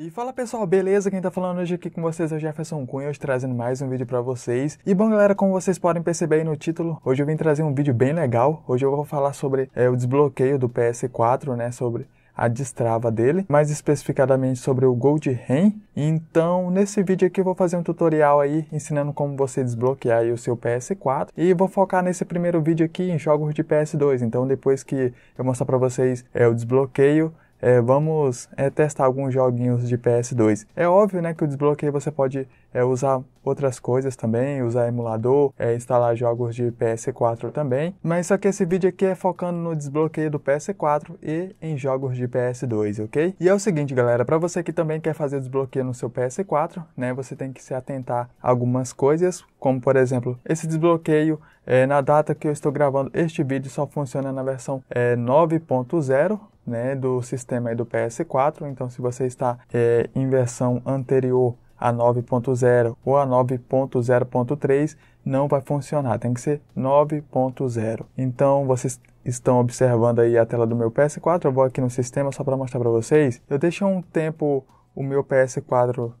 E fala pessoal, beleza? Quem tá falando hoje aqui com vocês é o Jefferson Cunha, hoje trazendo mais um vídeo para vocês. E bom galera, como vocês podem perceber aí no título, hoje eu vim trazer um vídeo bem legal. Hoje eu vou falar sobre é, o desbloqueio do PS4, né, sobre a destrava dele, mais especificadamente sobre o Gold RAM. Então, nesse vídeo aqui eu vou fazer um tutorial aí ensinando como você desbloquear o seu PS4 e vou focar nesse primeiro vídeo aqui em jogos de PS2. Então, depois que eu mostrar para vocês é o desbloqueio é, vamos é, testar alguns joguinhos de PS2. É óbvio né, que o desbloqueio você pode é, usar outras coisas também, usar emulador, é, instalar jogos de PS4 também, mas só que esse vídeo aqui é focando no desbloqueio do PS4 e em jogos de PS2, ok? E é o seguinte galera, para você que também quer fazer desbloqueio no seu PS4, né, você tem que se atentar a algumas coisas, como por exemplo, esse desbloqueio é, na data que eu estou gravando este vídeo só funciona na versão 9.0, é, né, do sistema do PS4. Então, se você está é, em versão anterior a 9.0 ou a 9.0.3, não vai funcionar, tem que ser 9.0. Então, vocês estão observando aí a tela do meu PS4, eu vou aqui no sistema só para mostrar para vocês. Eu deixei um tempo o meu PS4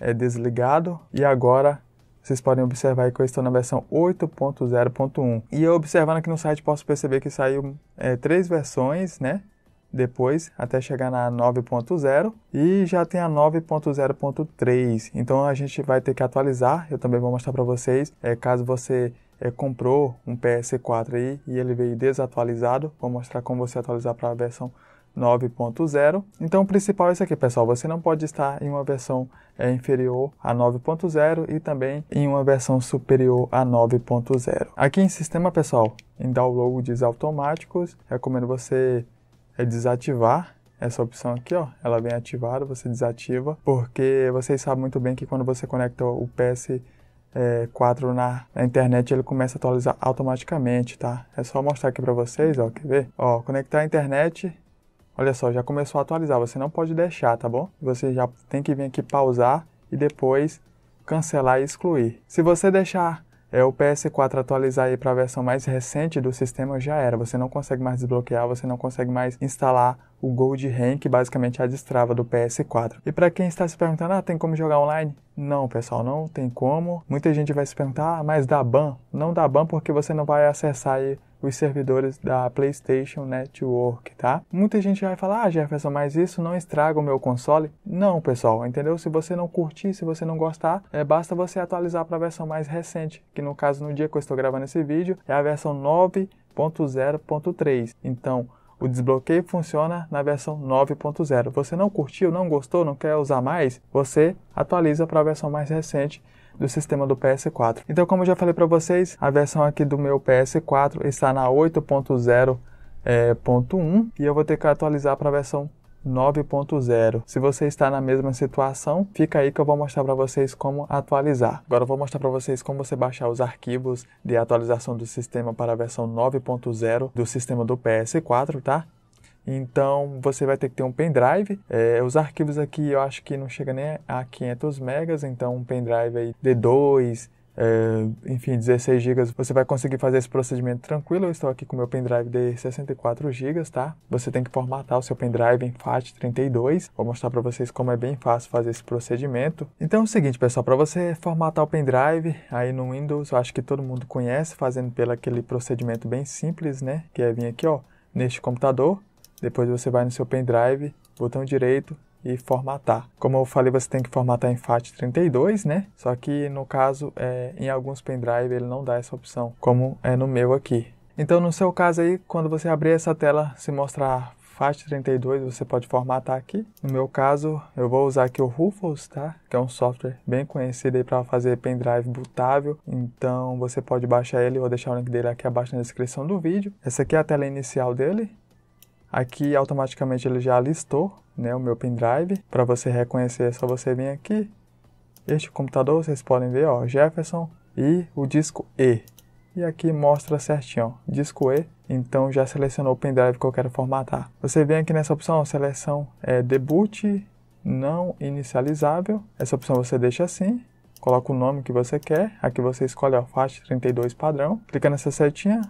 é desligado e agora vocês podem observar que eu estou na versão 8.0.1. E eu observando aqui no site posso perceber que saiu é, três versões, né? depois até chegar na 9.0 e já tem a 9.0.3. Então a gente vai ter que atualizar. Eu também vou mostrar para vocês é, caso você é, comprou um PS4 aí e ele veio desatualizado. Vou mostrar como você atualizar para a versão 9.0. Então o principal é isso aqui, pessoal. Você não pode estar em uma versão é, inferior a 9.0 e também em uma versão superior a 9.0. Aqui em sistema, pessoal, em downloads automáticos, recomendo você é desativar essa opção aqui, ó, ela vem ativada, você desativa, porque vocês sabem muito bem que quando você conecta o PS4 é, na, na internet, ele começa a atualizar automaticamente, tá? É só mostrar aqui para vocês, ó, quer ver? Ó, conectar a internet, olha só, já começou a atualizar, você não pode deixar, tá bom? Você já tem que vir aqui pausar e depois cancelar e excluir. Se você deixar é, o PS4 atualizar aí para a versão mais recente do sistema já era. Você não consegue mais desbloquear, você não consegue mais instalar o Gold Rank, basicamente a destrava do PS4. E para quem está se perguntando, ah, tem como jogar online? Não, pessoal, não tem como. Muita gente vai se perguntar, ah, mas dá ban? Não dá ban porque você não vai acessar aí os servidores da PlayStation Network, tá? Muita gente vai falar, ah, Jefferson, mas isso não estraga o meu console? Não, pessoal, entendeu? Se você não curtir, se você não gostar, é, basta você atualizar para a versão mais recente, que no caso, no dia que eu estou gravando esse vídeo, é a versão 9.0.3. Então, o desbloqueio funciona na versão 9.0. Você não curtiu, não gostou, não quer usar mais? Você atualiza para a versão mais recente do sistema do PS4. Então, como eu já falei para vocês, a versão aqui do meu PS4 está na 8.0.1 é, eh, e eu vou ter que atualizar para a versão 9.0. Se você está na mesma situação, fica aí que eu vou mostrar para vocês como atualizar. Agora eu vou mostrar para vocês como você baixar os arquivos de atualização do sistema para a versão 9.0 do sistema do PS4, tá? Então você vai ter que ter um pendrive. É, os arquivos aqui eu acho que não chega nem a 500 megas, então um pendrive aí de 2 é, enfim, 16 GB, você vai conseguir fazer esse procedimento tranquilo. Eu estou aqui com meu pendrive de 64 GB, tá? Você tem que formatar o seu pendrive em FAT32. Vou mostrar para vocês como é bem fácil fazer esse procedimento. Então é o seguinte, pessoal, para você formatar o pendrive aí no Windows, eu acho que todo mundo conhece, fazendo pelo aquele procedimento bem simples, né? Que é vir aqui, ó, neste computador. Depois você vai no seu pendrive, botão direito, e formatar. Como eu falei, você tem que formatar em FAT32, né? Só que no caso, é, em alguns pendrive ele não dá essa opção, como é no meu aqui. Então, no seu caso aí, quando você abrir essa tela, se mostrar FAT32, você pode formatar aqui. No meu caso, eu vou usar aqui o Rufus tá? Que é um software bem conhecido para fazer pendrive bootável. Então, você pode baixar ele, vou deixar o link dele aqui abaixo na descrição do vídeo. Essa aqui é a tela inicial dele. Aqui automaticamente ele já listou né, o meu pendrive. Para você reconhecer é só você vir aqui. Este computador vocês podem ver, ó, Jefferson e o disco E. E aqui mostra certinho, ó, disco E. Então já selecionou o pendrive que eu quero formatar. Você vem aqui nessa opção, ó, seleção é, debut não inicializável. Essa opção você deixa assim. Coloca o nome que você quer. Aqui você escolhe a faixa 32 padrão. Clica nessa setinha,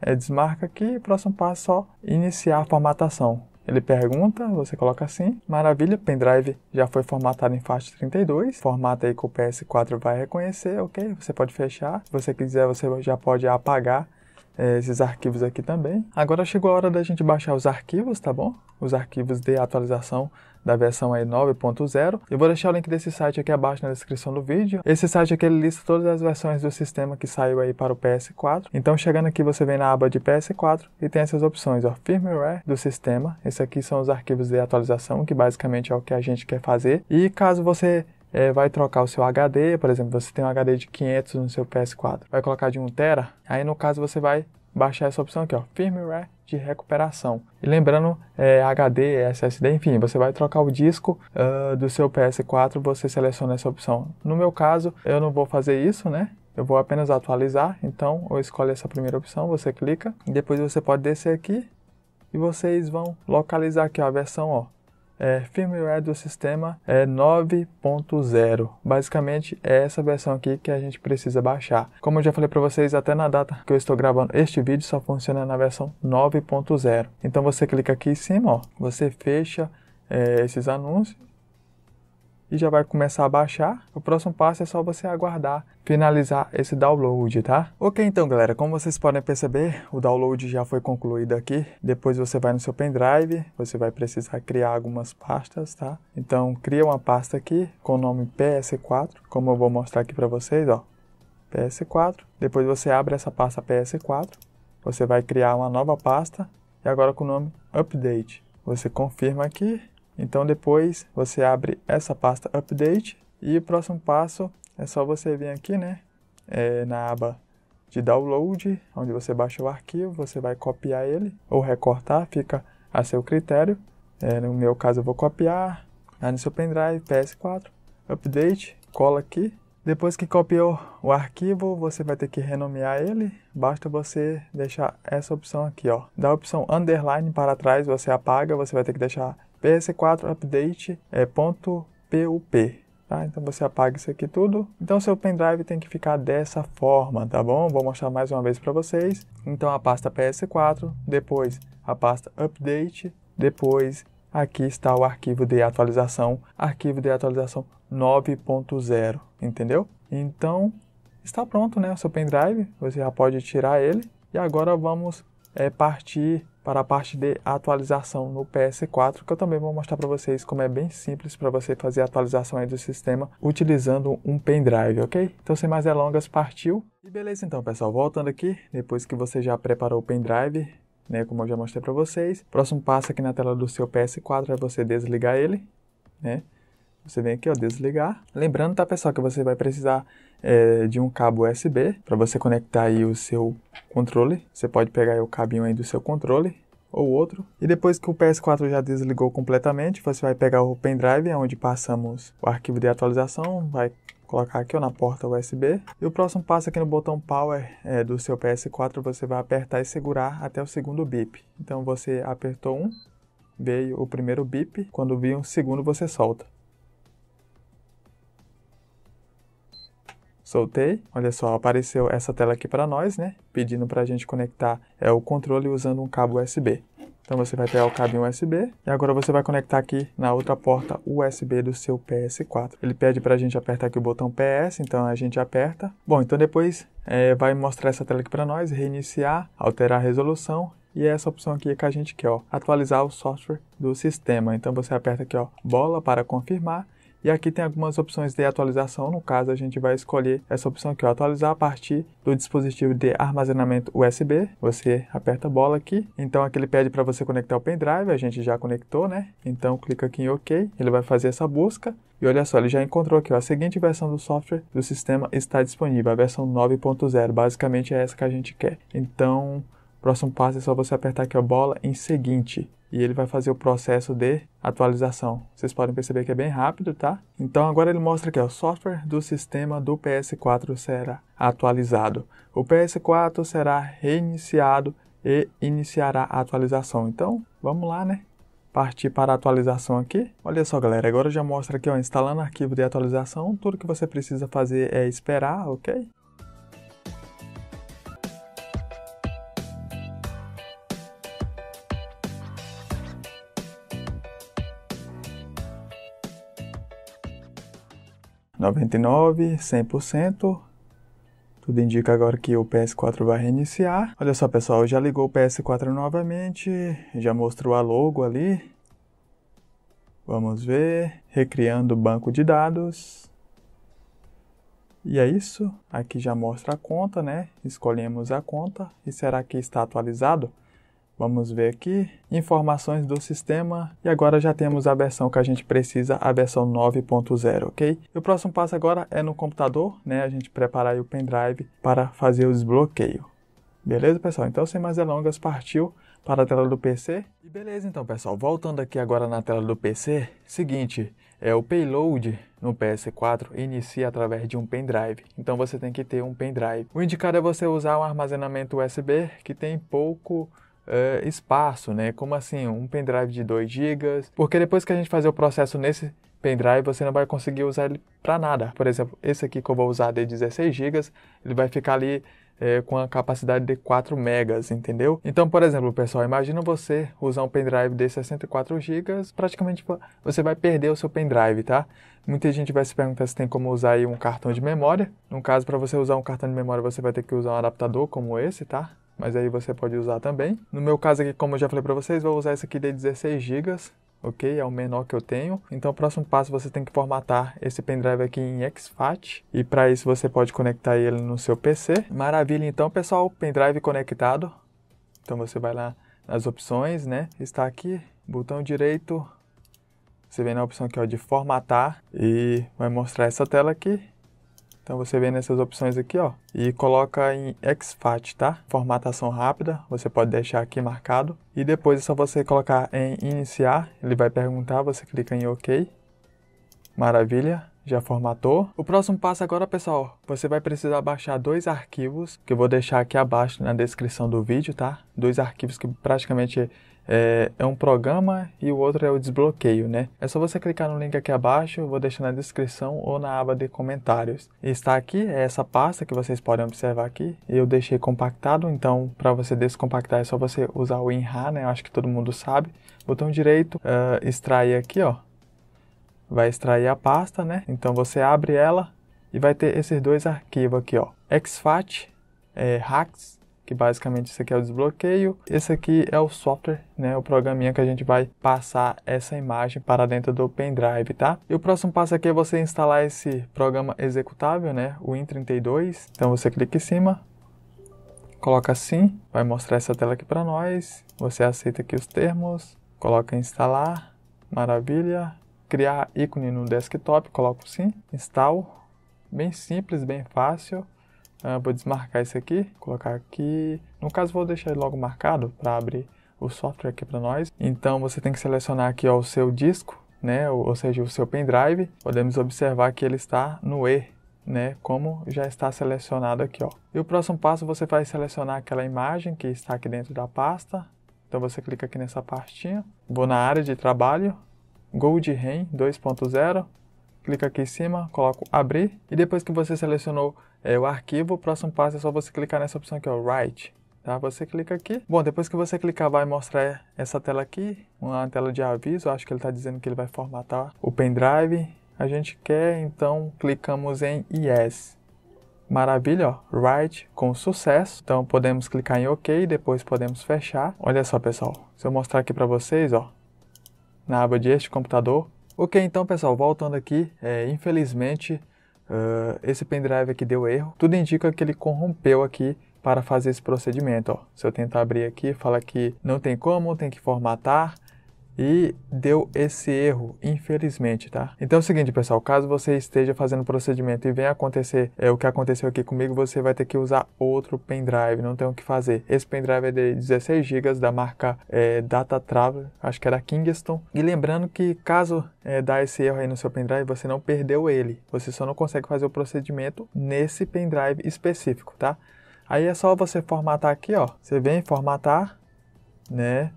é, desmarca aqui, próximo passo só iniciar a formatação. Ele pergunta, você coloca assim, maravilha, pendrive já foi formatado em fat 32, formata aí que o PS4 vai reconhecer, ok, você pode fechar, se você quiser você já pode apagar é, esses arquivos aqui também. Agora chegou a hora da gente baixar os arquivos, tá bom? Os arquivos de atualização da versão aí 9.0. Eu vou deixar o link desse site aqui abaixo na descrição do vídeo. Esse site aqui ele lista todas as versões do sistema que saiu aí para o PS4. Então chegando aqui você vem na aba de PS4 e tem essas opções, ó, firmware do sistema. Esse aqui são os arquivos de atualização, que basicamente é o que a gente quer fazer. E caso você é, vai trocar o seu HD, por exemplo, você tem um HD de 500 no seu PS4, vai colocar de 1 tera, aí no caso você vai baixar essa opção aqui, ó, firmware de recuperação. E lembrando, é, HD, SSD, enfim, você vai trocar o disco uh, do seu PS4, você seleciona essa opção. No meu caso, eu não vou fazer isso, né? Eu vou apenas atualizar, então eu escolho essa primeira opção, você clica, depois você pode descer aqui e vocês vão localizar aqui ó, a versão ó, é, firmware do sistema é 9.0. Basicamente é essa versão aqui que a gente precisa baixar. Como eu já falei para vocês, até na data que eu estou gravando este vídeo só funciona na versão 9.0. Então você clica aqui em cima, ó, você fecha é, esses anúncios e já vai começar a baixar. O próximo passo é só você aguardar finalizar esse download, tá? Ok, então galera, como vocês podem perceber, o download já foi concluído aqui. Depois você vai no seu pendrive, você vai precisar criar algumas pastas, tá? Então cria uma pasta aqui com o nome PS4, como eu vou mostrar aqui para vocês, ó. PS4. Depois você abre essa pasta PS4, você vai criar uma nova pasta e agora com o nome Update. Você confirma aqui então depois você abre essa pasta Update e o próximo passo é só você vir aqui, né, é, na aba de download, onde você baixa o arquivo, você vai copiar ele ou recortar, fica a seu critério. É, no meu caso eu vou copiar, aí no seu pendrive, PS4, update, cola aqui. Depois que copiou o arquivo, você vai ter que renomear ele. Basta você deixar essa opção aqui, ó. Da opção underline para trás, você apaga, você vai ter que deixar PS4 update é .pup. Tá? Então você apaga isso aqui tudo. Então seu pendrive tem que ficar dessa forma, tá bom? Vou mostrar mais uma vez para vocês. Então a pasta PS4, depois a pasta update, depois aqui está o arquivo de atualização, arquivo de atualização 9.0, entendeu? Então está pronto, né? O seu pendrive, você já pode tirar ele. E agora vamos é, partir para a parte de atualização no PS4, que eu também vou mostrar para vocês como é bem simples para você fazer a atualização aí do sistema utilizando um pendrive, ok? Então sem mais delongas, partiu! E beleza então pessoal, voltando aqui, depois que você já preparou o pendrive, né, como eu já mostrei para vocês, próximo passo aqui na tela do seu PS4 é você desligar ele, né? Você vem aqui, ó, desligar. Lembrando, tá, pessoal, que você vai precisar é, de um cabo USB para você conectar aí o seu controle. Você pode pegar o cabinho aí do seu controle ou outro. E depois que o PS4 já desligou completamente, você vai pegar o pendrive, é onde passamos o arquivo de atualização, vai colocar aqui ó, na porta USB. E o próximo passo aqui no botão Power é, do seu PS4, você vai apertar e segurar até o segundo bip. Então você apertou um, veio o primeiro bip, quando vir um segundo você solta. Soltei, olha só, apareceu essa tela aqui para nós, né? Pedindo para a gente conectar é, o controle usando um cabo USB. Então você vai pegar o cabo USB e agora você vai conectar aqui na outra porta USB do seu PS4. Ele pede para a gente apertar aqui o botão PS, então a gente aperta. Bom, então depois é, vai mostrar essa tela aqui para nós, reiniciar, alterar a resolução e é essa opção aqui que a gente quer, ó, atualizar o software do sistema. Então você aperta aqui, ó, bola para confirmar e aqui tem algumas opções de atualização, no caso a gente vai escolher essa opção aqui, atualizar a partir do dispositivo de armazenamento USB. Você aperta a bola aqui, então aqui ele pede para você conectar o pendrive, a gente já conectou, né? Então clica aqui em OK, ele vai fazer essa busca. E olha só, ele já encontrou aqui, ó, a seguinte versão do software do sistema está disponível, a versão 9.0, basicamente é essa que a gente quer. Então, próximo passo é só você apertar aqui a bola em seguinte e ele vai fazer o processo de atualização. Vocês podem perceber que é bem rápido, tá? Então agora ele mostra que o software do sistema do PS4 será atualizado. O PS4 será reiniciado e iniciará a atualização. Então, vamos lá, né? Partir para a atualização aqui. Olha só, galera, agora já mostra aqui, ó, instalando arquivo de atualização. Tudo que você precisa fazer é esperar, ok? 99, 100%. Tudo indica agora que o PS4 vai reiniciar. Olha só, pessoal, já ligou o PS4 novamente, já mostrou a logo ali. Vamos ver, recriando o banco de dados. E é isso, aqui já mostra a conta, né? Escolhemos a conta e será que está atualizado? Vamos ver aqui, informações do sistema, e agora já temos a versão que a gente precisa, a versão 9.0, ok? E o próximo passo agora é no computador, né, a gente preparar o pendrive para fazer o desbloqueio. Beleza, pessoal? Então, sem mais delongas, partiu para a tela do PC. E beleza, então, pessoal, voltando aqui agora na tela do PC, seguinte, é o payload no PS4 inicia através de um pendrive. Então você tem que ter um pendrive. O indicado é você usar um armazenamento USB que tem pouco uh, espaço, né? Como assim, um pendrive de 2 GB? Porque depois que a gente fazer o processo nesse pendrive, você não vai conseguir usar ele para nada. Por exemplo, esse aqui que eu vou usar de 16 GB, ele vai ficar ali eh, com a capacidade de 4 megas, entendeu? Então, por exemplo, pessoal, imagina você usar um pendrive de 64 gigas, praticamente você vai perder o seu pendrive, tá? Muita gente vai se perguntar se tem como usar aí um cartão de memória. No caso, para você usar um cartão de memória, você vai ter que usar um adaptador como esse, tá? mas aí você pode usar também. No meu caso aqui, como eu já falei para vocês, vou usar esse aqui de 16 GB, ok? É o menor que eu tenho. Então, o próximo passo, você tem que formatar esse pendrive aqui em exFAT. E para isso, você pode conectar ele no seu PC. Maravilha, então, pessoal, pendrive conectado. Então, você vai lá nas opções, né? Está aqui, botão direito. Você vem na opção aqui, ó, é de formatar. E vai mostrar essa tela aqui. Então você vem nessas opções aqui, ó, e coloca em exFAT, tá? Formatação rápida, você pode deixar aqui marcado. E depois é só você colocar em iniciar, ele vai perguntar, você clica em OK. Maravilha já formatou. O próximo passo agora, pessoal, você vai precisar baixar dois arquivos que eu vou deixar aqui abaixo na descrição do vídeo, tá? Dois arquivos que praticamente é, é um programa e o outro é o desbloqueio, né? É só você clicar no link aqui abaixo, vou deixar na descrição ou na aba de comentários. E está aqui é essa pasta que vocês podem observar aqui. Eu deixei compactado, então para você descompactar é só você usar o WinRAR, né? Eu acho que todo mundo sabe. Botão direito, uh, extrair aqui, ó. Vai extrair a pasta, né? Então você abre ela e vai ter esses dois arquivos aqui, ó. XFAT, é, hacks que basicamente isso aqui é o desbloqueio. Esse aqui é o software, né, o programinha que a gente vai passar essa imagem para dentro do pendrive, tá? E o próximo passo aqui é você instalar esse programa executável, né, o Win32. Então você clica em cima, coloca assim, vai mostrar essa tela aqui para nós. Você aceita aqui os termos, coloca instalar, maravilha. Criar ícone no desktop, coloco sim, install, bem simples, bem fácil. Ah, vou desmarcar isso aqui, colocar aqui. No caso, vou deixar ele logo marcado para abrir o software aqui para nós. Então, você tem que selecionar aqui ó, o seu disco, né? Ou, seja, o seu pendrive. Podemos observar que ele está no E, né, como já está selecionado aqui, ó. E o próximo passo você vai selecionar aquela imagem que está aqui dentro da pasta. Então você clica aqui nessa pastinha, vou na área de trabalho, Gold 2.0, clica aqui em cima, coloco abrir e depois que você selecionou é, o arquivo, o próximo passo é só você clicar nessa opção aqui, ó, Write. Tá? Você clica aqui. Bom, depois que você clicar, vai mostrar essa tela aqui, uma tela de aviso. Acho que ele está dizendo que ele vai formatar o pendrive. A gente quer, então clicamos em Yes. Maravilha, ó. Write com sucesso. Então podemos clicar em OK, depois podemos fechar. Olha só, pessoal. Se eu mostrar aqui para vocês, ó, na aba de este computador, Ok, então pessoal, voltando aqui, é, infelizmente uh, esse pendrive aqui deu erro. Tudo indica que ele corrompeu aqui para fazer esse procedimento. Ó. Se eu tentar abrir aqui, fala que não tem como, tem que formatar e deu esse erro, infelizmente, tá? Então é o seguinte, pessoal, caso você esteja fazendo procedimento e venha acontecer é, o que aconteceu aqui comigo, você vai ter que usar outro pendrive, não tem o que fazer. Esse pendrive é de 16 GB da marca é, Data Travel, acho que era Kingston. E lembrando que caso é, dá esse erro aí no seu pendrive, você não perdeu ele, você só não consegue fazer o procedimento nesse pendrive específico, tá? Aí é só você formatar aqui, ó. Você vem formatar, né?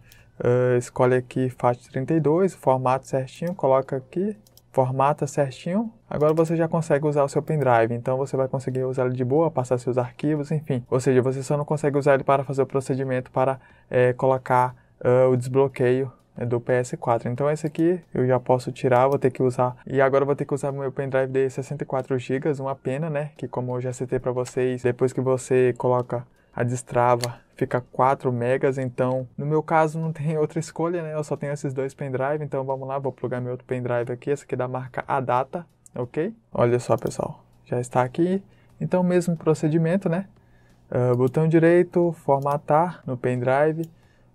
Uh, escolhe aqui FAT 32, formato certinho, coloca aqui, formata certinho. Agora você já consegue usar o seu pendrive, então você vai conseguir usar ele de boa, passar seus arquivos, enfim. Ou seja, você só não consegue usar ele para fazer o procedimento para é, colocar uh, o desbloqueio né, do PS4. Então esse aqui eu já posso tirar, vou ter que usar. E agora vou ter que usar meu pendrive de 64 GB, uma pena, né? Que como eu já citei para vocês, depois que você coloca a destrava fica 4 megas, então no meu caso não tem outra escolha, né? Eu só tenho esses dois pendrive, então vamos lá, vou plugar meu outro pendrive aqui, esse aqui da marca Adata, ok? Olha só, pessoal, já está aqui. Então mesmo procedimento, né? Uh, botão direito, formatar no pendrive,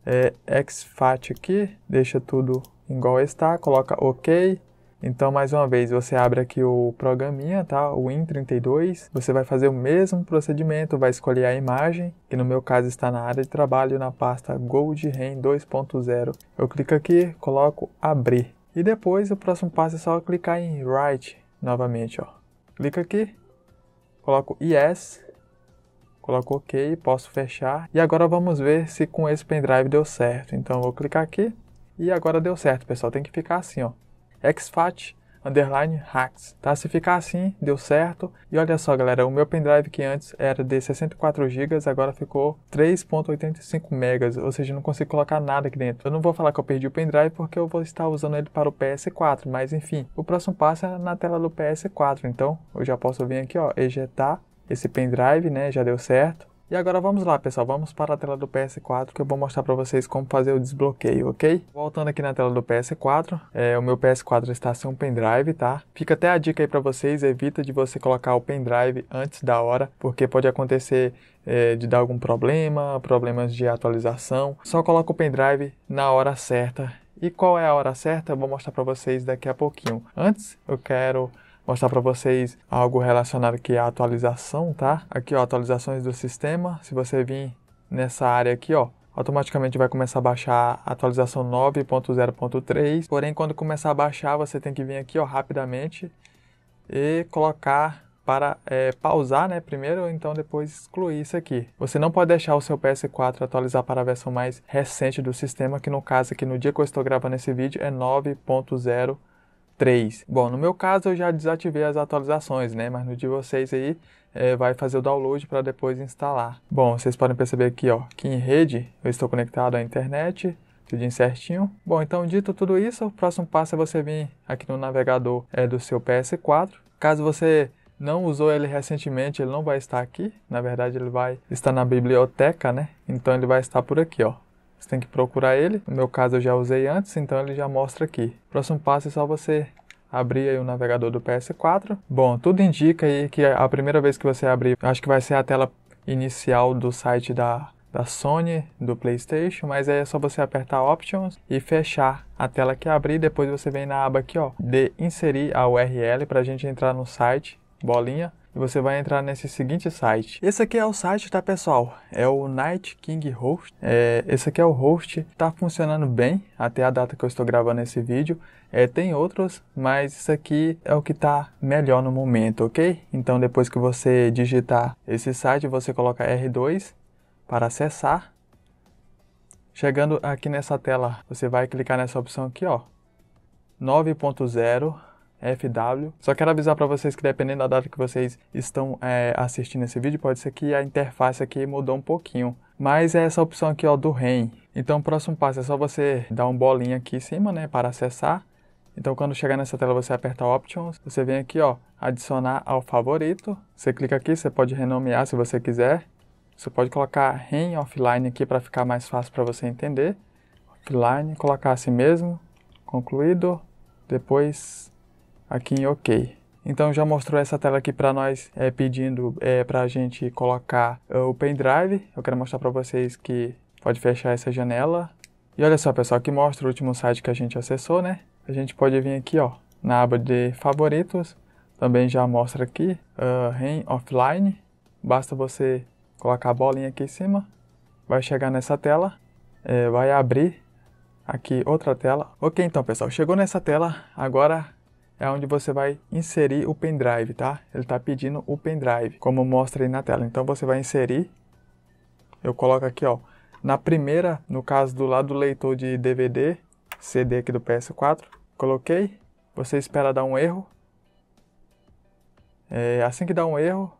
é, exFAT aqui, deixa tudo igual está, coloca OK, então, mais uma vez, você abre aqui o programinha, tá? O Win32. Você vai fazer o mesmo procedimento, vai escolher a imagem, que no meu caso está na área de trabalho, na pasta Gold Rain 2.0. Eu clico aqui, coloco abrir. E depois, o próximo passo é só clicar em Write novamente, ó. Clica aqui, coloco Yes, coloco OK, posso fechar. E agora vamos ver se com esse pendrive deu certo. Então, vou clicar aqui. E agora deu certo, pessoal. Tem que ficar assim, ó. XFAT underline hacks, tá? Se ficar assim, deu certo. E olha só, galera, o meu pendrive que antes era de 64 GB, agora ficou 3.85 MB, ou seja, não consigo colocar nada aqui dentro. Eu não vou falar que eu perdi o pendrive porque eu vou estar usando ele para o PS4, mas enfim, o próximo passo é na tela do PS4, então eu já posso vir aqui, ó, ejetar esse pendrive, né? Já deu certo. E agora vamos lá, pessoal, vamos para a tela do PS4 que eu vou mostrar para vocês como fazer o desbloqueio, ok? Voltando aqui na tela do PS4, é, o meu PS4 está sem um pendrive, tá? Fica até a dica aí para vocês, evita de você colocar o pendrive antes da hora, porque pode acontecer é, de dar algum problema, problemas de atualização. Só coloca o pendrive na hora certa. E qual é a hora certa? Eu vou mostrar para vocês daqui a pouquinho. Antes, eu quero mostrar para vocês algo relacionado aqui à atualização, tá? Aqui, ó, atualizações do sistema. Se você vir nessa área aqui, ó, automaticamente vai começar a baixar a atualização 9.0.3. Porém, quando começar a baixar, você tem que vir aqui, ó, rapidamente e colocar para é, pausar, né, primeiro, ou então depois excluir isso aqui. Você não pode deixar o seu PS4 atualizar para a versão mais recente do sistema, que no caso aqui no dia que eu estou gravando esse vídeo é 9.0 3. Bom, no meu caso eu já desativei as atualizações, né? Mas no de vocês aí é, vai fazer o download para depois instalar. Bom, vocês podem perceber aqui, ó, que em rede eu estou conectado à internet, tudo certinho. Bom, então dito tudo isso, o próximo passo é você vir aqui no navegador é, do seu PS4. Caso você não usou ele recentemente, ele não vai estar aqui. Na verdade, ele vai estar na biblioteca, né? Então ele vai estar por aqui, ó. Você tem que procurar ele. No meu caso eu já usei antes, então ele já mostra aqui. Próximo passo é só você abrir aí o navegador do PS4. Bom, tudo indica aí que a primeira vez que você abrir, acho que vai ser a tela inicial do site da, da Sony, do PlayStation, mas aí é só você apertar Options e fechar a tela que abrir. Depois você vem na aba aqui, ó, de inserir a URL para a gente entrar no site, bolinha e você vai entrar nesse seguinte site. Esse aqui é o site, tá pessoal? É o Night King Host. É, esse aqui é o host, tá funcionando bem até a data que eu estou gravando esse vídeo. É, tem outros, mas isso aqui é o que está melhor no momento, ok? Então depois que você digitar esse site, você coloca R2 para acessar. Chegando aqui nessa tela, você vai clicar nessa opção aqui, ó. 9.0 FW. Só quero avisar para vocês que dependendo da data que vocês estão é, assistindo esse vídeo, pode ser que a interface aqui mudou um pouquinho. Mas é essa opção aqui ó, do REM. Então o próximo passo é só você dar um bolinho aqui em cima né, para acessar. Então quando chegar nessa tela você aperta Options, você vem aqui ó, adicionar ao favorito. Você clica aqui, você pode renomear se você quiser. Você pode colocar REM offline aqui para ficar mais fácil para você entender. Offline, colocar assim mesmo, concluído. Depois aqui em OK. Então já mostrou essa tela aqui para nós é, pedindo é, para a gente colocar uh, o pendrive. Eu quero mostrar para vocês que pode fechar essa janela. E olha só pessoal, que mostra o último site que a gente acessou, né? A gente pode vir aqui ó, na aba de favoritos. Também já mostra aqui, uh, REM offline. Basta você colocar a bolinha aqui em cima. Vai chegar nessa tela, é, vai abrir aqui outra tela. Ok então pessoal, chegou nessa tela, agora é onde você vai inserir o pendrive, tá? Ele está pedindo o pendrive, como mostra aí na tela. Então você vai inserir, eu coloco aqui, ó, na primeira, no caso do lado do leitor de DVD, CD aqui do PS4, coloquei, você espera dar um erro. É, assim que dá um erro,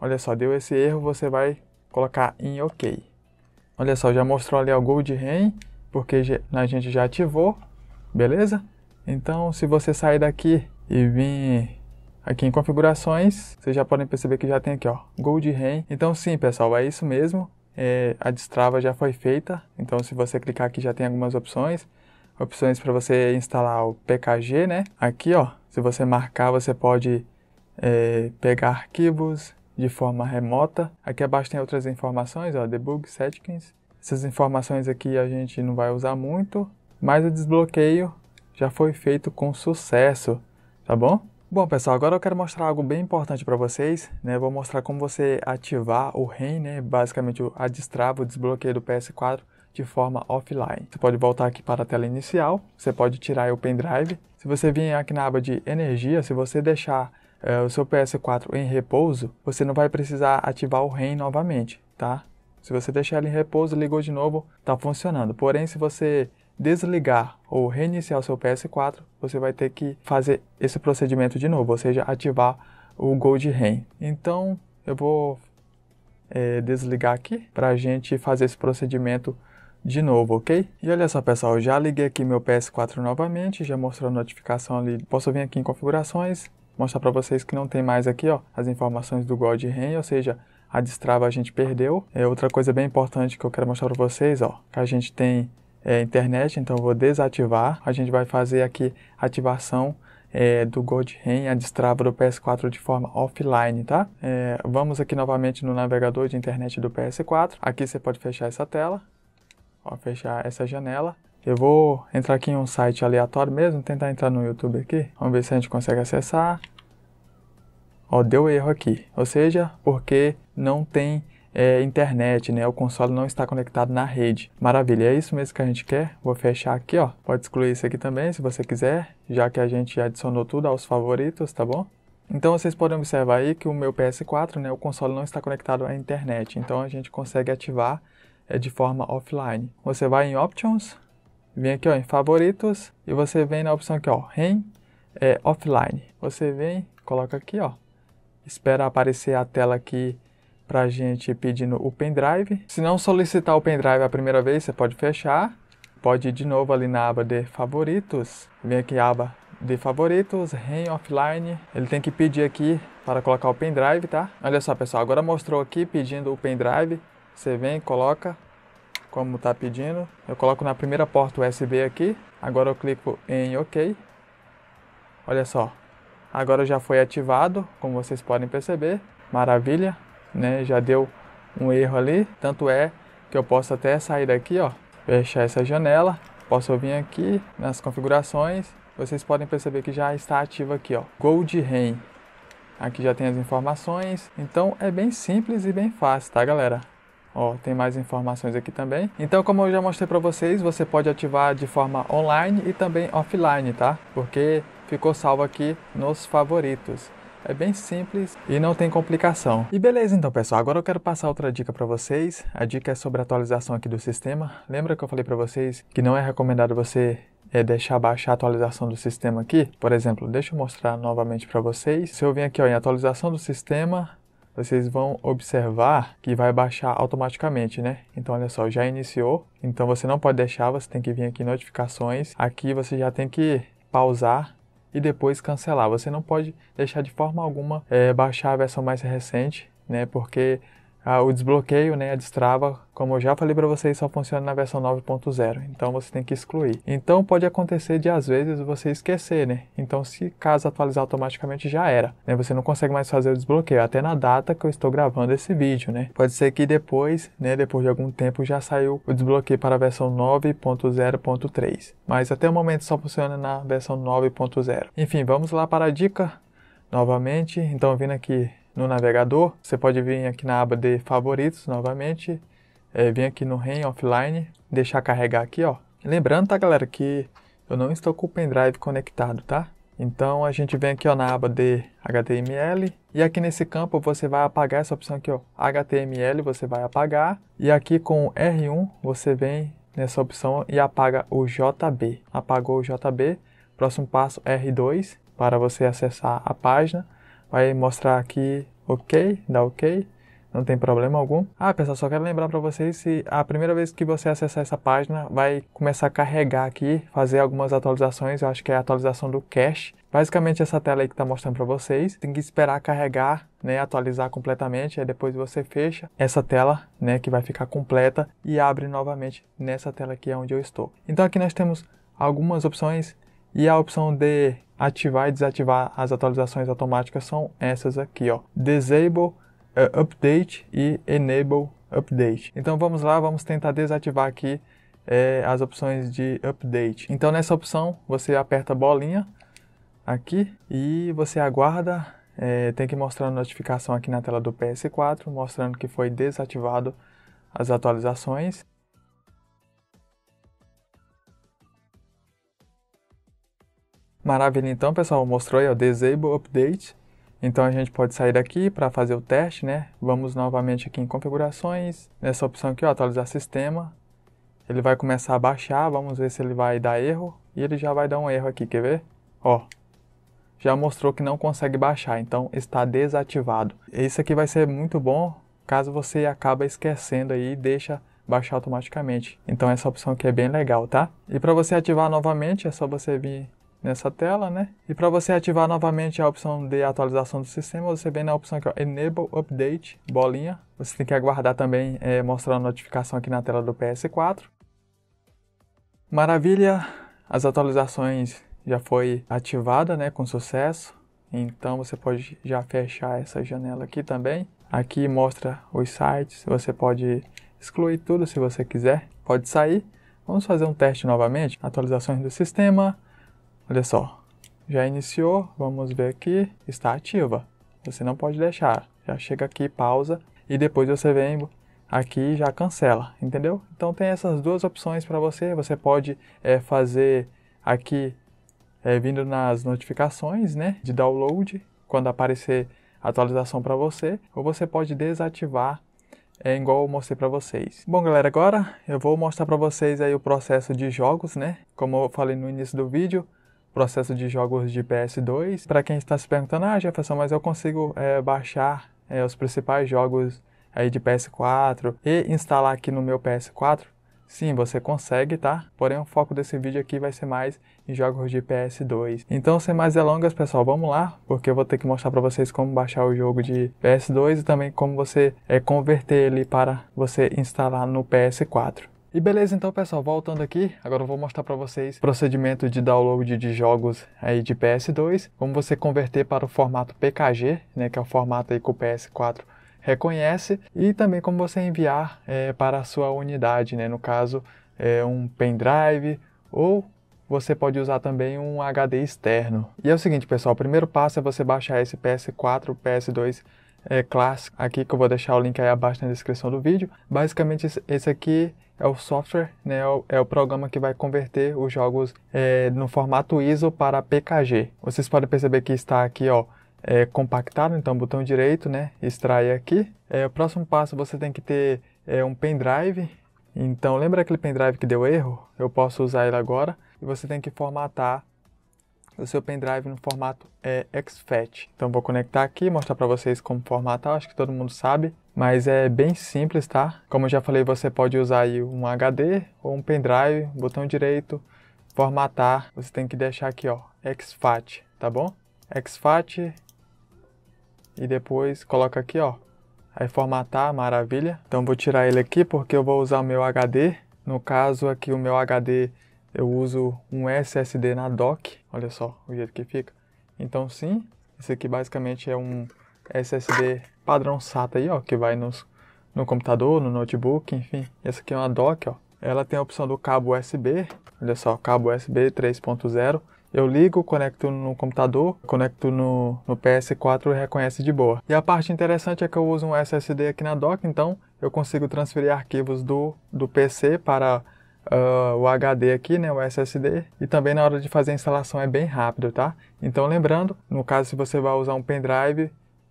olha só, deu esse erro, você vai colocar em OK. Olha só, já mostrou ali o Gold Rain, porque a gente já ativou, beleza? Então, se você sair daqui e vir aqui em configurações, vocês já podem perceber que já tem aqui, ó, Gold Rain. Então sim, pessoal, é isso mesmo. É, a destrava já foi feita, então se você clicar aqui já tem algumas opções. Opções para você instalar o PKG, né? Aqui, ó, se você marcar, você pode é, pegar arquivos de forma remota. Aqui abaixo tem outras informações, ó, debug settings. Essas informações aqui a gente não vai usar muito, mas o desbloqueio já foi feito com sucesso, tá bom? Bom, pessoal, agora eu quero mostrar algo bem importante para vocês, né? Eu vou mostrar como você ativar o REM, né? Basicamente, a destrava, o desbloqueio do PS4 de forma offline. Você pode voltar aqui para a tela inicial, você pode tirar o pendrive. Se você vir aqui na aba de energia, se você deixar eh, o seu PS4 em repouso, você não vai precisar ativar o REM novamente, tá? Se você deixar ele em repouso, ligou de novo, tá funcionando. Porém, se você desligar ou reiniciar o seu PS4, você vai ter que fazer esse procedimento de novo, ou seja, ativar o Gold Rain Então, eu vou é, desligar aqui para a gente fazer esse procedimento de novo, ok? E olha só, pessoal, já liguei aqui meu PS4 novamente, já mostrou a notificação ali. Posso vir aqui em configurações, mostrar para vocês que não tem mais aqui, ó, as informações do Gold RAM, ou seja, a destrava a gente perdeu. É outra coisa bem importante que eu quero mostrar para vocês, ó, que a gente tem é, internet, então vou desativar. A gente vai fazer aqui ativação é, do Gold Ram, a destrava do PS4 de forma offline, tá? É, vamos aqui novamente no navegador de internet do PS4. Aqui você pode fechar essa tela, ó, fechar essa janela. Eu vou entrar aqui em um site aleatório mesmo, tentar entrar no YouTube aqui. Vamos ver se a gente consegue acessar. Ó, deu erro aqui, ou seja, porque não tem é, internet, né? O console não está conectado na rede. Maravilha, é isso mesmo que a gente quer? Vou fechar aqui, ó. Pode excluir isso aqui também, se você quiser, já que a gente adicionou tudo aos favoritos, tá bom? Então vocês podem observar aí que o meu PS4, né, o console não está conectado à internet, então a gente consegue ativar é, de forma offline. Você vai em Options, vem aqui ó, em Favoritos e você vem na opção aqui ó, REM é, Offline. Você vem, coloca aqui ó, espera aparecer a tela aqui a gente pedindo o pendrive. Se não solicitar o pendrive a primeira vez, você pode fechar. Pode ir de novo ali na aba de favoritos. Vem aqui a aba de favoritos, REM offline. Ele tem que pedir aqui para colocar o pendrive, tá? Olha só, pessoal, agora mostrou aqui pedindo o pendrive. Você vem, coloca como está pedindo. Eu coloco na primeira porta USB aqui. Agora eu clico em OK. Olha só. Agora já foi ativado, como vocês podem perceber. Maravilha né? Já deu um erro ali, tanto é que eu posso até sair daqui, ó, fechar essa janela, posso vir aqui nas configurações, vocês podem perceber que já está ativo aqui, ó, Gold Rain. Aqui já tem as informações, então é bem simples e bem fácil, tá, galera? Ó, tem mais informações aqui também. Então, como eu já mostrei para vocês, você pode ativar de forma online e também offline, tá? Porque ficou salvo aqui nos favoritos. É bem simples e não tem complicação. E beleza então pessoal, agora eu quero passar outra dica para vocês. A dica é sobre a atualização aqui do sistema. Lembra que eu falei para vocês que não é recomendado você é deixar baixar a atualização do sistema aqui? Por exemplo, deixa eu mostrar novamente para vocês. Se eu vir aqui ó, em atualização do sistema, vocês vão observar que vai baixar automaticamente, né? Então, olha só, já iniciou. Então, você não pode deixar, você tem que vir aqui em notificações. Aqui você já tem que pausar e depois cancelar. Você não pode deixar de forma alguma é, baixar a versão mais recente, né? Porque ah, o desbloqueio, né, a destrava, como eu já falei para vocês, só funciona na versão 9.0, então você tem que excluir. Então pode acontecer de às vezes você esquecer, né? Então se caso atualizar automaticamente já era, né? Você não consegue mais fazer o desbloqueio até na data que eu estou gravando esse vídeo, né? Pode ser que depois, né, depois de algum tempo já saiu o desbloqueio para a versão 9.0.3, mas até o momento só funciona na versão 9.0. Enfim, vamos lá para a dica novamente. Então vindo aqui no navegador, você pode vir aqui na aba de favoritos novamente, é, vir aqui no REM offline, deixar carregar aqui, ó. Lembrando, tá, galera, que eu não estou com o pendrive conectado, tá? Então a gente vem aqui ó, na aba de HTML e aqui nesse campo você vai apagar essa opção aqui, ó, HTML, você vai apagar e aqui com R1 você vem nessa opção e apaga o JB. Apagou o JB, próximo passo R2 para você acessar a página vai mostrar aqui ok, dá ok, não tem problema algum. Ah, pessoal, só quero lembrar para vocês se a primeira vez que você acessar essa página vai começar a carregar aqui, fazer algumas atualizações, eu acho que é a atualização do cache. Basicamente essa tela aí que está mostrando para vocês, tem que esperar carregar, né, atualizar completamente, aí depois você fecha essa tela, né, que vai ficar completa e abre novamente nessa tela aqui onde eu estou. Então aqui nós temos algumas opções e a opção de ativar e desativar as atualizações automáticas são essas aqui, ó. Disable uh, Update e Enable Update. Então vamos lá, vamos tentar desativar aqui eh, as opções de update. Então nessa opção você aperta a bolinha aqui e você aguarda. Eh, tem que mostrar a notificação aqui na tela do PS4 mostrando que foi desativado as atualizações. Maravilha, então pessoal, mostrou aí o Disable Update. Então a gente pode sair daqui para fazer o teste, né? Vamos novamente aqui em configurações, nessa opção aqui, ó, atualizar sistema. Ele vai começar a baixar, vamos ver se ele vai dar erro. E ele já vai dar um erro aqui, quer ver? Ó, já mostrou que não consegue baixar, então está desativado. Isso aqui vai ser muito bom caso você acaba esquecendo aí e deixa baixar automaticamente. Então essa opção aqui é bem legal, tá? E para você ativar novamente é só você vir nessa tela, né? E para você ativar novamente a opção de atualização do sistema, você vem na opção que é Enable Update, bolinha. Você tem que aguardar também é, mostrar a notificação aqui na tela do PS4. Maravilha, as atualizações já foi ativada, né, com sucesso. Então você pode já fechar essa janela aqui também. Aqui mostra os sites, você pode excluir tudo se você quiser, pode sair. Vamos fazer um teste novamente, atualizações do sistema, Olha só, já iniciou, vamos ver aqui, está ativa. Você não pode deixar, já chega aqui, pausa e depois você vem aqui já cancela, entendeu? Então tem essas duas opções para você. Você pode é, fazer aqui é, vindo nas notificações, né, de download quando aparecer atualização para você, ou você pode desativar é igual eu mostrei para vocês. Bom, galera, agora eu vou mostrar para vocês aí o processo de jogos, né? Como eu falei no início do vídeo, processo de jogos de PS2. Para quem está se perguntando, ah, Jefferson, mas eu consigo é, baixar é, os principais jogos aí de PS4 e instalar aqui no meu PS4? Sim, você consegue, tá? Porém, o foco desse vídeo aqui vai ser mais em jogos de PS2. Então, sem mais delongas, pessoal, vamos lá, porque eu vou ter que mostrar para vocês como baixar o jogo de PS2 e também como você é, converter ele para você instalar no PS4. E beleza, então pessoal, voltando aqui, agora eu vou mostrar para vocês procedimento de download de jogos aí de PS2, como você converter para o formato PKG, né, que é o formato aí que o PS4 reconhece, e também como você enviar é, para a sua unidade, né, no caso é, um pendrive ou você pode usar também um HD externo. E é o seguinte, pessoal, o primeiro passo é você baixar esse PS4, PS2 é, clássico aqui, que eu vou deixar o link aí abaixo na descrição do vídeo. Basicamente, esse aqui é o software, né, é, é o programa que vai converter os jogos é, no formato ISO para PKG. Vocês podem perceber que está aqui, ó, é, compactado, então botão direito, né, extrai aqui. É, o próximo passo você tem que ter é, um pendrive. Então lembra aquele pendrive que deu erro? Eu posso usar ele agora. E você tem que formatar o seu pendrive no formato é, XFAT. Então vou conectar aqui, mostrar para vocês como formatar, tá? acho que todo mundo sabe, mas é bem simples, tá? Como eu já falei, você pode usar aí um HD ou um pendrive, botão direito, formatar, você tem que deixar aqui, ó, XFAT, tá bom? XFAT e depois coloca aqui, ó, aí formatar, maravilha. Então vou tirar ele aqui porque eu vou usar o meu HD, no caso aqui o meu HD eu uso um SSD na dock, olha só o jeito que fica. Então sim, esse aqui basicamente é um SSD padrão SATA aí, ó, que vai nos, no computador, no notebook, enfim. Essa aqui é uma dock, ó. Ela tem a opção do cabo USB, olha só, cabo USB 3.0. Eu ligo, conecto no computador, conecto no, no PS4 e reconhece de boa. E a parte interessante é que eu uso um SSD aqui na dock, então eu consigo transferir arquivos do, do PC para uh, o HD aqui, né, o SSD, e também na hora de fazer a instalação é bem rápido, tá? Então lembrando, no caso se você vai usar um pendrive,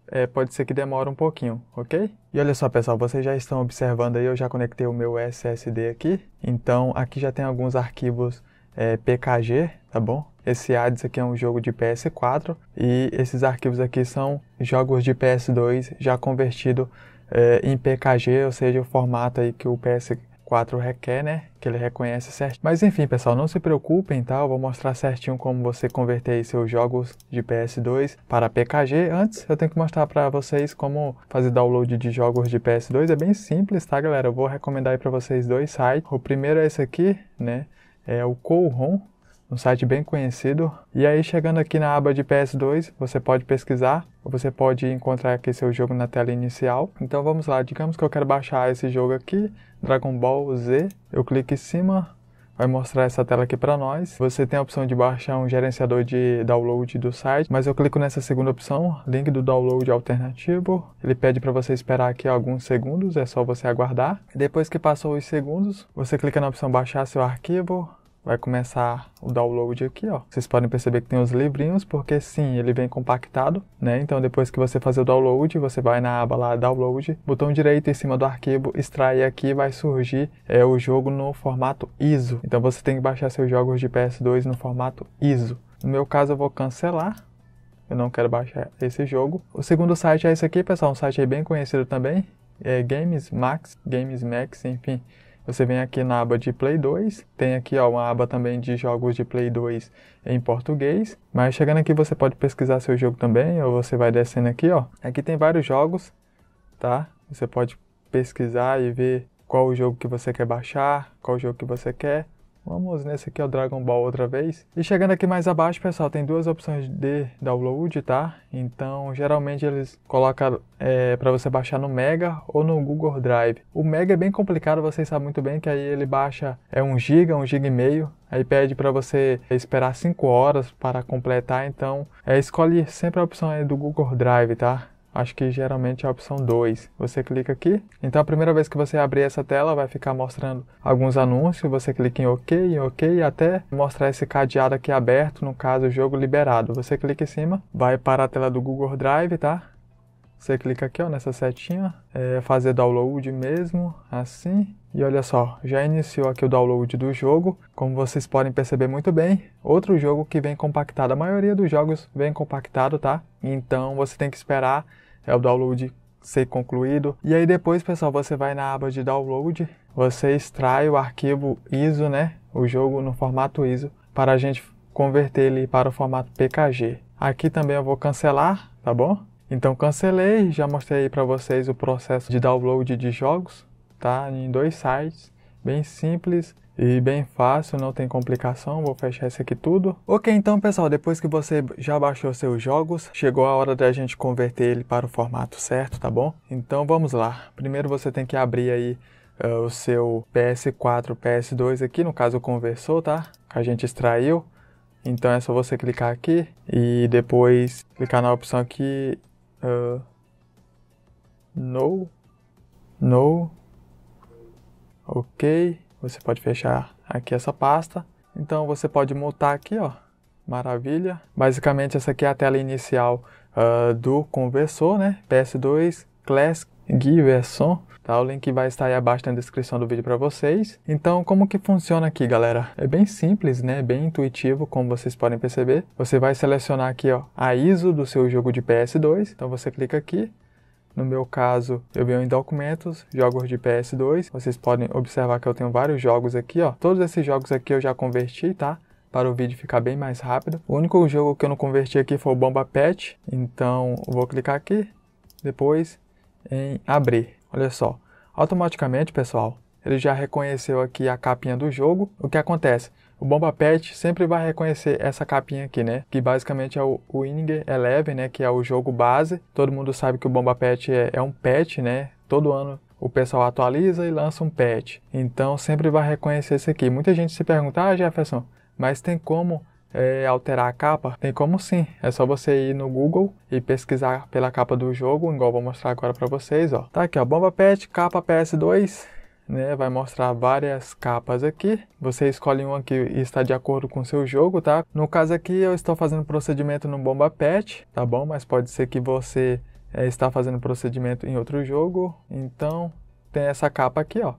é, pode ser que demore um pouquinho, ok? E olha só pessoal, vocês já estão observando aí, eu já conectei o meu SSD aqui, então aqui já tem alguns arquivos é, PKG, tá bom? Esse ADS aqui é um jogo de PS4 e esses arquivos aqui são jogos de PS2 já convertido é, em PKG, ou seja, o formato aí que o PS 4 requer, né? Que ele reconhece certinho. Mas enfim, pessoal, não se preocupem, tá? Eu vou mostrar certinho como você converter aí seus jogos de PS2 para PKG. Antes, eu tenho que mostrar para vocês como fazer download de jogos de PS2. É bem simples, tá, galera? Eu vou recomendar aí para vocês dois sites. O primeiro é esse aqui, né? É o Coron, um site bem conhecido. E aí chegando aqui na aba de PS2, você pode pesquisar, ou você pode encontrar aqui seu jogo na tela inicial. Então vamos lá, digamos que eu quero baixar esse jogo aqui, Dragon Ball Z. Eu clico em cima, vai mostrar essa tela aqui para nós. Você tem a opção de baixar um gerenciador de download do site, mas eu clico nessa segunda opção, link do download alternativo. Ele pede para você esperar aqui alguns segundos, é só você aguardar. Depois que passou os segundos, você clica na opção baixar seu arquivo vai começar o download aqui, ó. Vocês podem perceber que tem os livrinhos, porque sim, ele vem compactado, né? Então depois que você fazer o download, você vai na aba lá download, botão direito em cima do arquivo, extrair aqui, vai surgir é o jogo no formato ISO. Então você tem que baixar seus jogos de PS2 no formato ISO. No meu caso eu vou cancelar, eu não quero baixar esse jogo. O segundo site é esse aqui, pessoal, um site bem conhecido também, é Games Max, Games Max, enfim. Você vem aqui na aba de Play 2, tem aqui ó, uma aba também de jogos de Play 2 em português, mas chegando aqui você pode pesquisar seu jogo também, ou você vai descendo aqui, ó. Aqui tem vários jogos, tá? Você pode pesquisar e ver qual o jogo que você quer baixar, qual o jogo que você quer. Vamos nesse aqui, o Dragon Ball outra vez. E chegando aqui mais abaixo, pessoal, tem duas opções de download, tá? Então, geralmente eles colocam é, para você baixar no Mega ou no Google Drive. O Mega é bem complicado, vocês sabem muito bem que aí ele baixa é 1 GB, 1 GB e meio. Aí pede para você esperar 5 horas para completar, então é, escolhe sempre a opção do Google Drive, tá? acho que geralmente é a opção 2. Você clica aqui. Então a primeira vez que você abrir essa tela vai ficar mostrando alguns anúncios, você clica em OK, em OK, até mostrar esse cadeado aqui aberto, no caso jogo liberado. Você clica em cima, vai para a tela do Google Drive, tá? Você clica aqui ó, nessa setinha, é, fazer download mesmo, assim. E olha só, já iniciou aqui o download do jogo. Como vocês podem perceber muito bem, outro jogo que vem compactado. A maioria dos jogos vem compactado, tá? Então você tem que esperar é o download ser concluído. E aí depois, pessoal, você vai na aba de download, você extrai o arquivo ISO, né? O jogo no formato ISO para a gente converter ele para o formato PKG. Aqui também eu vou cancelar, tá bom? Então cancelei, já mostrei para vocês o processo de download de jogos, tá? Em dois sites, bem simples e bem fácil, não tem complicação, vou fechar isso aqui tudo. Ok, então pessoal, depois que você já baixou seus jogos, chegou a hora da gente converter ele para o formato certo, tá bom? Então vamos lá. Primeiro você tem que abrir aí uh, o seu PS4, PS2 aqui, no caso o conversor, tá? Que a gente extraiu. Então é só você clicar aqui e depois clicar na opção aqui uh, No, No, Ok. Você pode fechar aqui essa pasta. Então você pode montar aqui, ó. Maravilha. Basicamente essa aqui é a tela inicial uh, do conversor, né? PS2 Class Giverson. Tá, o link vai estar aí abaixo na descrição do vídeo para vocês. Então, como que funciona aqui, galera? É bem simples, né? Bem intuitivo, como vocês podem perceber. Você vai selecionar aqui, ó, a ISO do seu jogo de PS2. Então, você clica aqui. No meu caso, eu venho em documentos, jogos de PS2. Vocês podem observar que eu tenho vários jogos aqui, ó. Todos esses jogos aqui eu já converti, tá? para o vídeo ficar bem mais rápido. O único jogo que eu não converti aqui foi o Bomba Pet, então vou clicar aqui, depois em abrir. Olha só, automaticamente pessoal, ele já reconheceu aqui a capinha do jogo. O que acontece? O Bomba Pet sempre vai reconhecer essa capinha aqui, né? Que basicamente é o Winning Eleven, né? Que é o jogo base. Todo mundo sabe que o Bomba Pet é, é um pet, né? Todo ano o pessoal atualiza e lança um patch. Então sempre vai reconhecer esse aqui. Muita gente se pergunta, ah Jefferson, mas tem como é, alterar a capa? Tem como sim. É só você ir no Google e pesquisar pela capa do jogo, igual vou mostrar agora para vocês. Ó. Tá aqui, ó, Bomba Patch, capa PS2 né? Vai mostrar várias capas aqui. Você escolhe uma que está de acordo com o seu jogo, tá? No caso aqui eu estou fazendo procedimento no Bomba Pet, tá bom? Mas pode ser que você é, está fazendo procedimento em outro jogo. Então tem essa capa aqui, ó.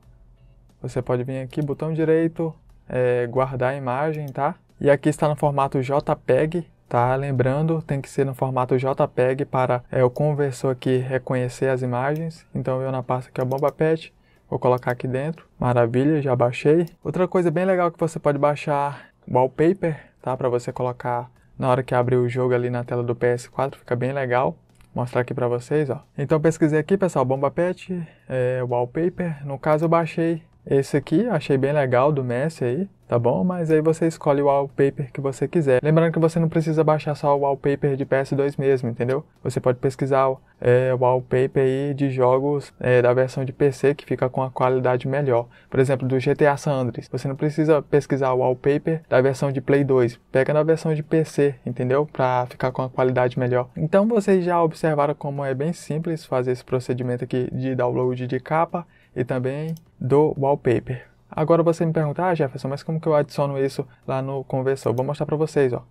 Você pode vir aqui, botão direito, é, guardar a imagem, tá? E aqui está no formato JPEG, tá? Lembrando, tem que ser no formato JPEG para é, o conversor aqui reconhecer as imagens. Então eu na pasta que é o Bomba Pet, Vou colocar aqui dentro. Maravilha, já baixei. Outra coisa bem legal que você pode baixar wallpaper, tá? Para você colocar na hora que abrir o jogo ali na tela do PS4, fica bem legal. Vou mostrar aqui para vocês, ó. Então pesquisei aqui, pessoal, Bomba Pet, é, wallpaper. No caso eu baixei esse aqui achei bem legal do Messi aí, tá bom? Mas aí você escolhe o wallpaper que você quiser. Lembrando que você não precisa baixar só o wallpaper de PS2 mesmo, entendeu? Você pode pesquisar é, wallpaper aí de jogos é, da versão de PC que fica com a qualidade melhor. Por exemplo, do GTA San Andreas. Você não precisa pesquisar o wallpaper da versão de Play 2. Pega na versão de PC, entendeu? Pra ficar com a qualidade melhor. Então vocês já observaram como é bem simples fazer esse procedimento aqui de download de capa e também do wallpaper. Agora você me perguntar, ah, Jefferson, mas como que eu adiciono isso lá no conversor? Vou mostrar para vocês, ó.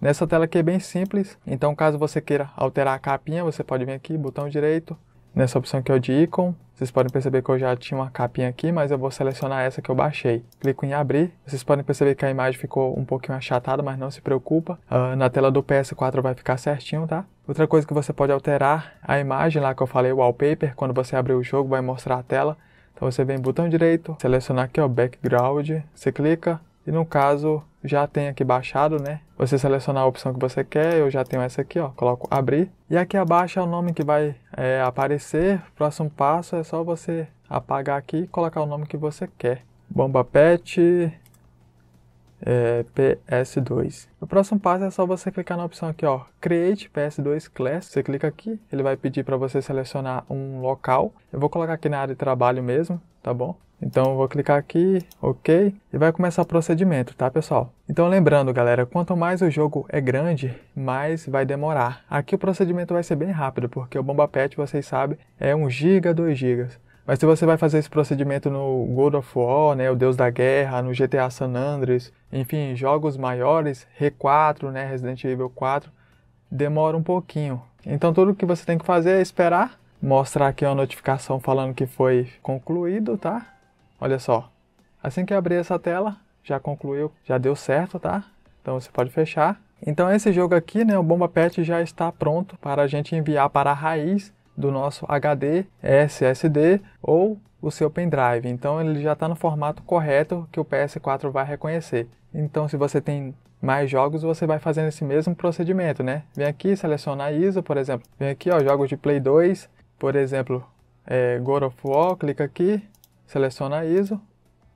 Nessa tela aqui é bem simples, então caso você queira alterar a capinha, você pode vir aqui, botão direito, Nessa opção que é o de ícone, vocês podem perceber que eu já tinha uma capinha aqui, mas eu vou selecionar essa que eu baixei. Clico em abrir. Vocês podem perceber que a imagem ficou um pouquinho achatada, mas não se preocupa. Uh, na tela do PS4 vai ficar certinho, tá? Outra coisa que você pode alterar a imagem lá que eu falei, o wallpaper. Quando você abrir o jogo, vai mostrar a tela. Então você vem botão direito, selecionar aqui o background, você clica e no caso já tem aqui baixado, né? você selecionar a opção que você quer, eu já tenho essa aqui, ó, coloco abrir. E aqui abaixo é o nome que vai é, aparecer, próximo passo é só você apagar aqui e colocar o nome que você quer. Bomba Pet é, PS2. O próximo passo é só você clicar na opção aqui, ó, Create PS2 Class. Você clica aqui, ele vai pedir para você selecionar um local. Eu vou colocar aqui na área de trabalho mesmo, tá bom? Então eu vou clicar aqui, ok, e vai começar o procedimento, tá pessoal? Então lembrando galera, quanto mais o jogo é grande, mais vai demorar. Aqui o procedimento vai ser bem rápido, porque o Bomba Pet, vocês sabem, é 1 GB, 2 GB. Mas se você vai fazer esse procedimento no God of War, né, o Deus da Guerra, no GTA San Andreas, enfim, jogos maiores, re 4 né, Resident Evil 4, demora um pouquinho. Então tudo que você tem que fazer é esperar, mostrar aqui uma notificação falando que foi concluído, tá? Olha só. Assim que abrir essa tela, já concluiu, já deu certo, tá? Então você pode fechar. Então esse jogo aqui, né, o Bomba Pet já está pronto para a gente enviar para a raiz do nosso HD, SSD ou o seu pendrive. Então ele já está no formato correto que o PS4 vai reconhecer. Então se você tem mais jogos, você vai fazendo esse mesmo procedimento, né? Vem aqui, seleciona ISO, por exemplo. Vem aqui, ó, jogos de Play 2, por exemplo, é, God of War, clica aqui, seleciona ISO,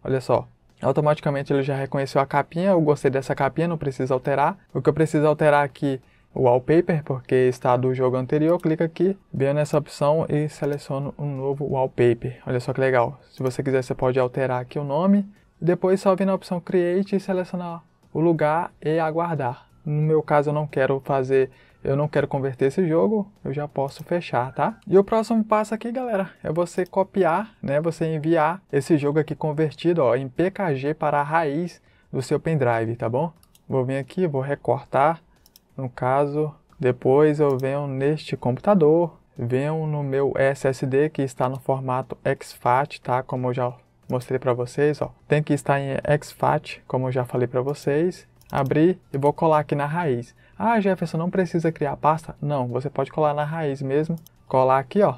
olha só, automaticamente ele já reconheceu a capinha, eu gostei dessa capinha, não precisa alterar. O que eu preciso alterar aqui o wallpaper, porque está do jogo anterior, clica aqui, venho nessa opção e seleciono um novo wallpaper. Olha só que legal. Se você quiser, você pode alterar aqui o nome. Depois só vir na opção Create e selecionar o lugar e aguardar. No meu caso, eu não quero fazer eu não quero converter esse jogo, eu já posso fechar, tá? E o próximo passo aqui, galera, é você copiar, né? Você enviar esse jogo aqui convertido, ó, em PKG para a raiz do seu pendrive, tá bom? Vou vir aqui, vou recortar, no caso, depois eu venho neste computador, venho no meu SSD que está no formato XFAT, tá? Como eu já mostrei para vocês, ó. Tem que estar em XFAT, como eu já falei para vocês. Abrir e vou colar aqui na raiz. Ah, Jefferson, não precisa criar pasta? Não, você pode colar na raiz mesmo, colar aqui, ó.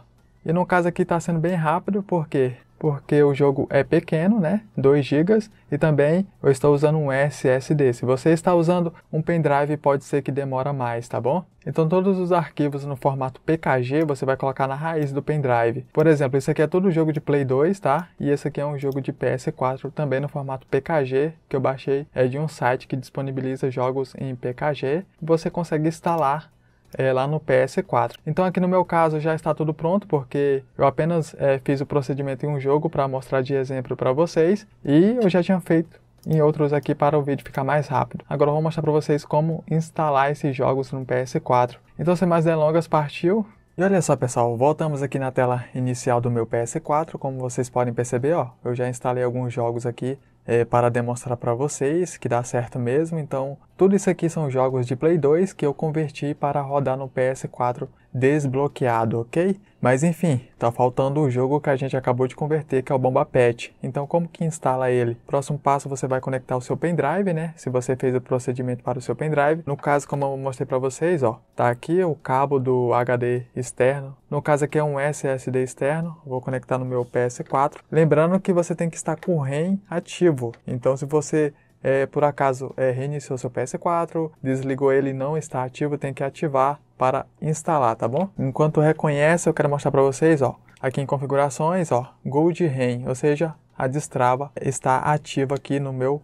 E no caso aqui está sendo bem rápido, porque porque o jogo é pequeno, né? 2 GB e também eu estou usando um SSD. Se você está usando um pendrive, pode ser que demora mais, tá bom? Então todos os arquivos no formato PKG você vai colocar na raiz do pendrive. Por exemplo, esse aqui é todo jogo de Play 2, tá? E esse aqui é um jogo de PS4 também no formato PKG, que eu baixei é de um site que disponibiliza jogos em PKG. Você consegue instalar é, lá no PS4. Então aqui no meu caso já está tudo pronto, porque eu apenas é, fiz o procedimento em um jogo para mostrar de exemplo para vocês, e eu já tinha feito em outros aqui para o vídeo ficar mais rápido. Agora eu vou mostrar para vocês como instalar esses jogos no PS4. Então sem mais delongas, partiu? E olha só pessoal, voltamos aqui na tela inicial do meu PS4, como vocês podem perceber, ó, eu já instalei alguns jogos aqui é, para demonstrar para vocês que dá certo mesmo. Então, tudo isso aqui são jogos de Play 2 que eu converti para rodar no PS4 desbloqueado, ok? Mas enfim, tá faltando o jogo que a gente acabou de converter, que é o Bomba Pet. Então como que instala ele? Próximo passo você vai conectar o seu pendrive, né? Se você fez o procedimento para o seu pendrive. No caso, como eu mostrei para vocês, ó, tá aqui o cabo do HD externo. No caso aqui é um SSD externo, vou conectar no meu PS4. Lembrando que você tem que estar com o REM ativo. Então se você é, por acaso é, reiniciou seu PS4, desligou ele e não está ativo, tem que ativar para instalar, tá bom? Enquanto reconhece, eu quero mostrar para vocês, ó, aqui em configurações, ó, Gold Rain, ou seja, a destrava está ativa aqui no meu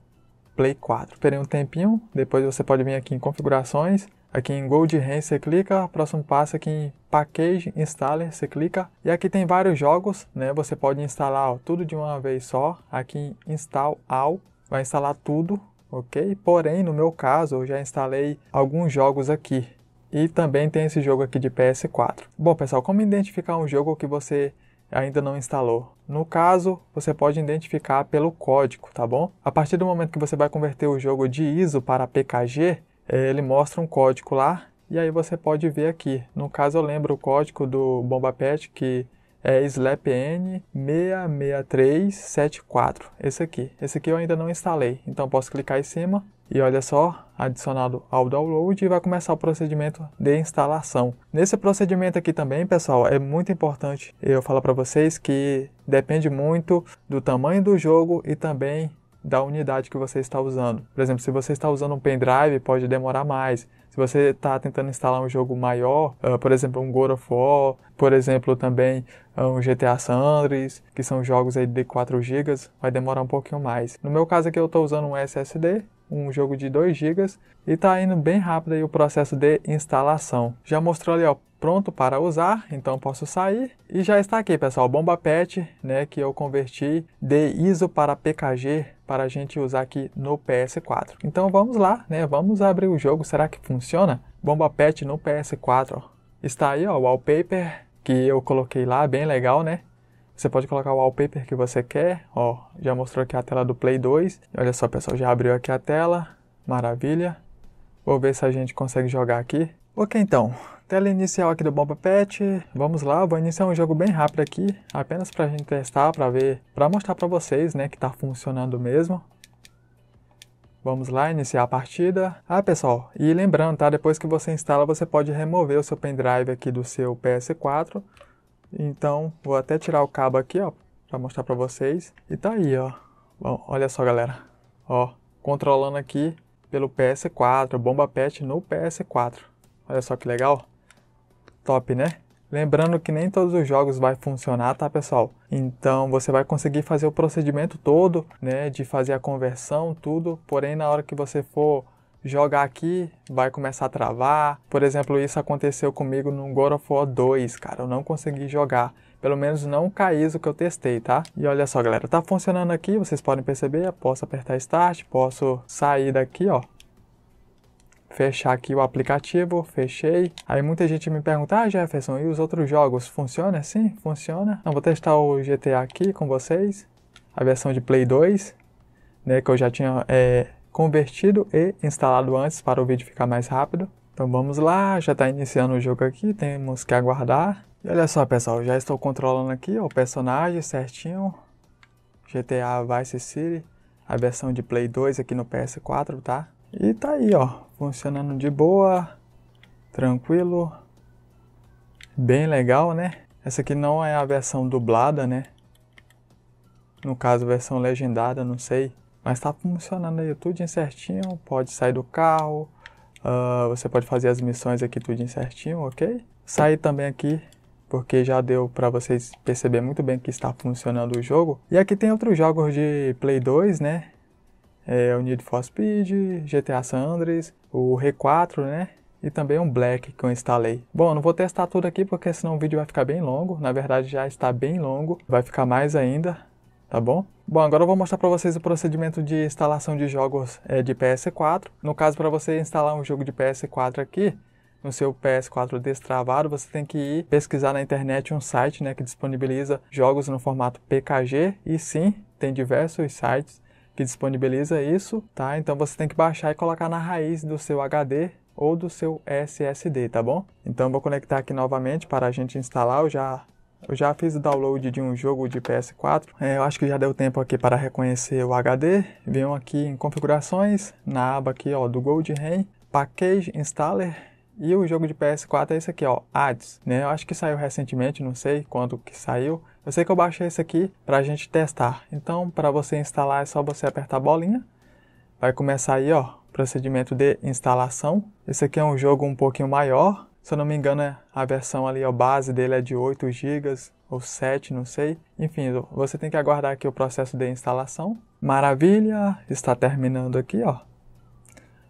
Play 4. Esperei um tempinho, depois você pode vir aqui em configurações, aqui em Gold Rain você clica, próximo passo aqui em Package Installer, você clica e aqui tem vários jogos, né? Você pode instalar ó, tudo de uma vez só, aqui em Install All vai instalar tudo, ok? Porém, no meu caso, eu já instalei alguns jogos aqui. E também tem esse jogo aqui de PS4. Bom, pessoal, como identificar um jogo que você ainda não instalou? No caso, você pode identificar pelo código, tá bom? A partir do momento que você vai converter o jogo de ISO para PKG, ele mostra um código lá e aí você pode ver aqui. No caso, eu lembro o código do Bomba Pet que é SlapN 66374, esse aqui. Esse aqui eu ainda não instalei, então posso clicar em cima e olha só, adicionado ao download e vai começar o procedimento de instalação. Nesse procedimento aqui também, pessoal, é muito importante eu falar para vocês que depende muito do tamanho do jogo e também da unidade que você está usando. Por exemplo, se você está usando um pendrive, pode demorar mais você está tentando instalar um jogo maior, uh, por exemplo, um God of War, por exemplo, também ah, um GTA San Andreas, que são jogos aí de 4 GB, vai demorar um pouquinho mais. No meu caso aqui eu estou usando um SSD, um jogo de 2 GB, e está indo bem rápido aí o processo de instalação. Já mostrou ali, ó, pronto para usar, então posso sair. E já está aqui, pessoal, bomba PET, né, que eu converti de ISO para PKG para a gente usar aqui no PS4. Então vamos lá, né, vamos abrir o jogo, será que funciona? Bomba PET no PS4, ó. Está aí, ó, o wallpaper que eu coloquei lá, bem legal, né? Você pode colocar o wallpaper que você quer, ó, já mostrou aqui a tela do Play 2. Olha só, pessoal, já abriu aqui a tela, maravilha. Vou ver se a gente consegue jogar aqui. Ok, então, Tela inicial aqui do Bomba Pet, vamos lá, vou iniciar um jogo bem rápido aqui, apenas pra gente testar, pra ver, pra mostrar pra vocês, né, que tá funcionando mesmo. Vamos lá, iniciar a partida. Ah, pessoal, e lembrando, tá, depois que você instala, você pode remover o seu pendrive aqui do seu PS4. Então, vou até tirar o cabo aqui, ó, pra mostrar pra vocês. E tá aí, ó. Bom, olha só, galera. Ó, controlando aqui pelo PS4, Bomba Pet no PS4. Olha só que legal top, né? Lembrando que nem todos os jogos vai funcionar, tá, pessoal? Então você vai conseguir fazer o procedimento todo, né, de fazer a conversão, tudo, porém na hora que você for jogar aqui, vai começar a travar. Por exemplo, isso aconteceu comigo no God of War 2, cara, eu não consegui jogar. Pelo menos não caís o que eu testei, tá? E olha só, galera, tá funcionando aqui, vocês podem perceber, posso apertar Start, posso sair daqui, ó, fechar aqui o aplicativo, fechei. Aí muita gente me pergunta, ah Jefferson, e os outros jogos, funciona assim? Funciona? Não, vou testar o GTA aqui com vocês, a versão de Play 2, né, que eu já tinha é, convertido e instalado antes para o vídeo ficar mais rápido. Então vamos lá, já está iniciando o jogo aqui, temos que aguardar. E olha só pessoal, já estou controlando aqui ó, o personagem certinho, GTA Vice City, a versão de Play 2 aqui no PS4, tá? E tá aí ó, funcionando de boa, tranquilo, bem legal, né? Essa aqui não é a versão dublada, né? No caso, versão legendada, não sei. Mas tá funcionando aí tudo certinho, pode sair do carro, uh, você pode fazer as missões aqui tudo certinho, ok? Sair também aqui porque já deu para vocês perceber muito bem que está funcionando o jogo. E aqui tem outros jogos de Play 2, né? É o Need for Speed, GTA San Andreas, o R4, né? E também um Black que eu instalei. Bom, não vou testar tudo aqui porque senão o vídeo vai ficar bem longo. Na verdade já está bem longo, vai ficar mais ainda, tá bom? Bom, agora eu vou mostrar para vocês o procedimento de instalação de jogos é, de PS4. No caso, para você instalar um jogo de PS4 aqui, no seu PS4 destravado, você tem que ir pesquisar na internet um site né, que disponibiliza jogos no formato PKG. E sim, tem diversos sites que disponibiliza isso, tá? Então você tem que baixar e colocar na raiz do seu HD ou do seu SSD, tá bom? Então vou conectar aqui novamente para a gente instalar, eu já eu já fiz o download de um jogo de PS4. É, eu acho que já deu tempo aqui para reconhecer o HD. Venham aqui em configurações, na aba aqui ó, do Gold Rain Package Installer. E o jogo de PS4 é esse aqui, ó, ADS, né? Eu acho que saiu recentemente, não sei quando que saiu. Eu sei que eu baixei esse aqui para a gente testar. Então, para você instalar, é só você apertar a bolinha. Vai começar aí, ó, procedimento de instalação. Esse aqui é um jogo um pouquinho maior. Se eu não me engano, é a versão ali, a base dele é de 8 GB ou 7, não sei. Enfim, você tem que aguardar aqui o processo de instalação. Maravilha, está terminando aqui, ó.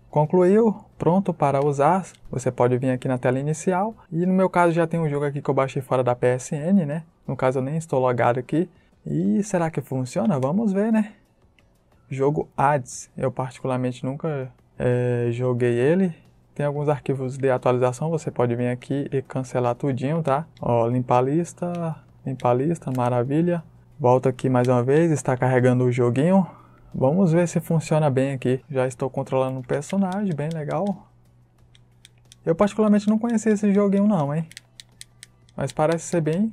Concluiu, pronto para usar. Você pode vir aqui na tela inicial. E no meu caso já tem um jogo aqui que eu baixei fora da PSN, né? No caso, eu nem estou logado aqui. E será que funciona? Vamos ver, né? Jogo Ads. Eu particularmente nunca é, joguei ele. Tem alguns arquivos de atualização, você pode vir aqui e cancelar tudinho, tá? Ó, limpar a lista, limpar a lista, maravilha. Volto aqui mais uma vez, está carregando o joguinho. Vamos ver se funciona bem aqui. Já estou controlando um personagem, bem legal. Eu particularmente não conhecia esse joguinho não, hein? Mas parece ser bem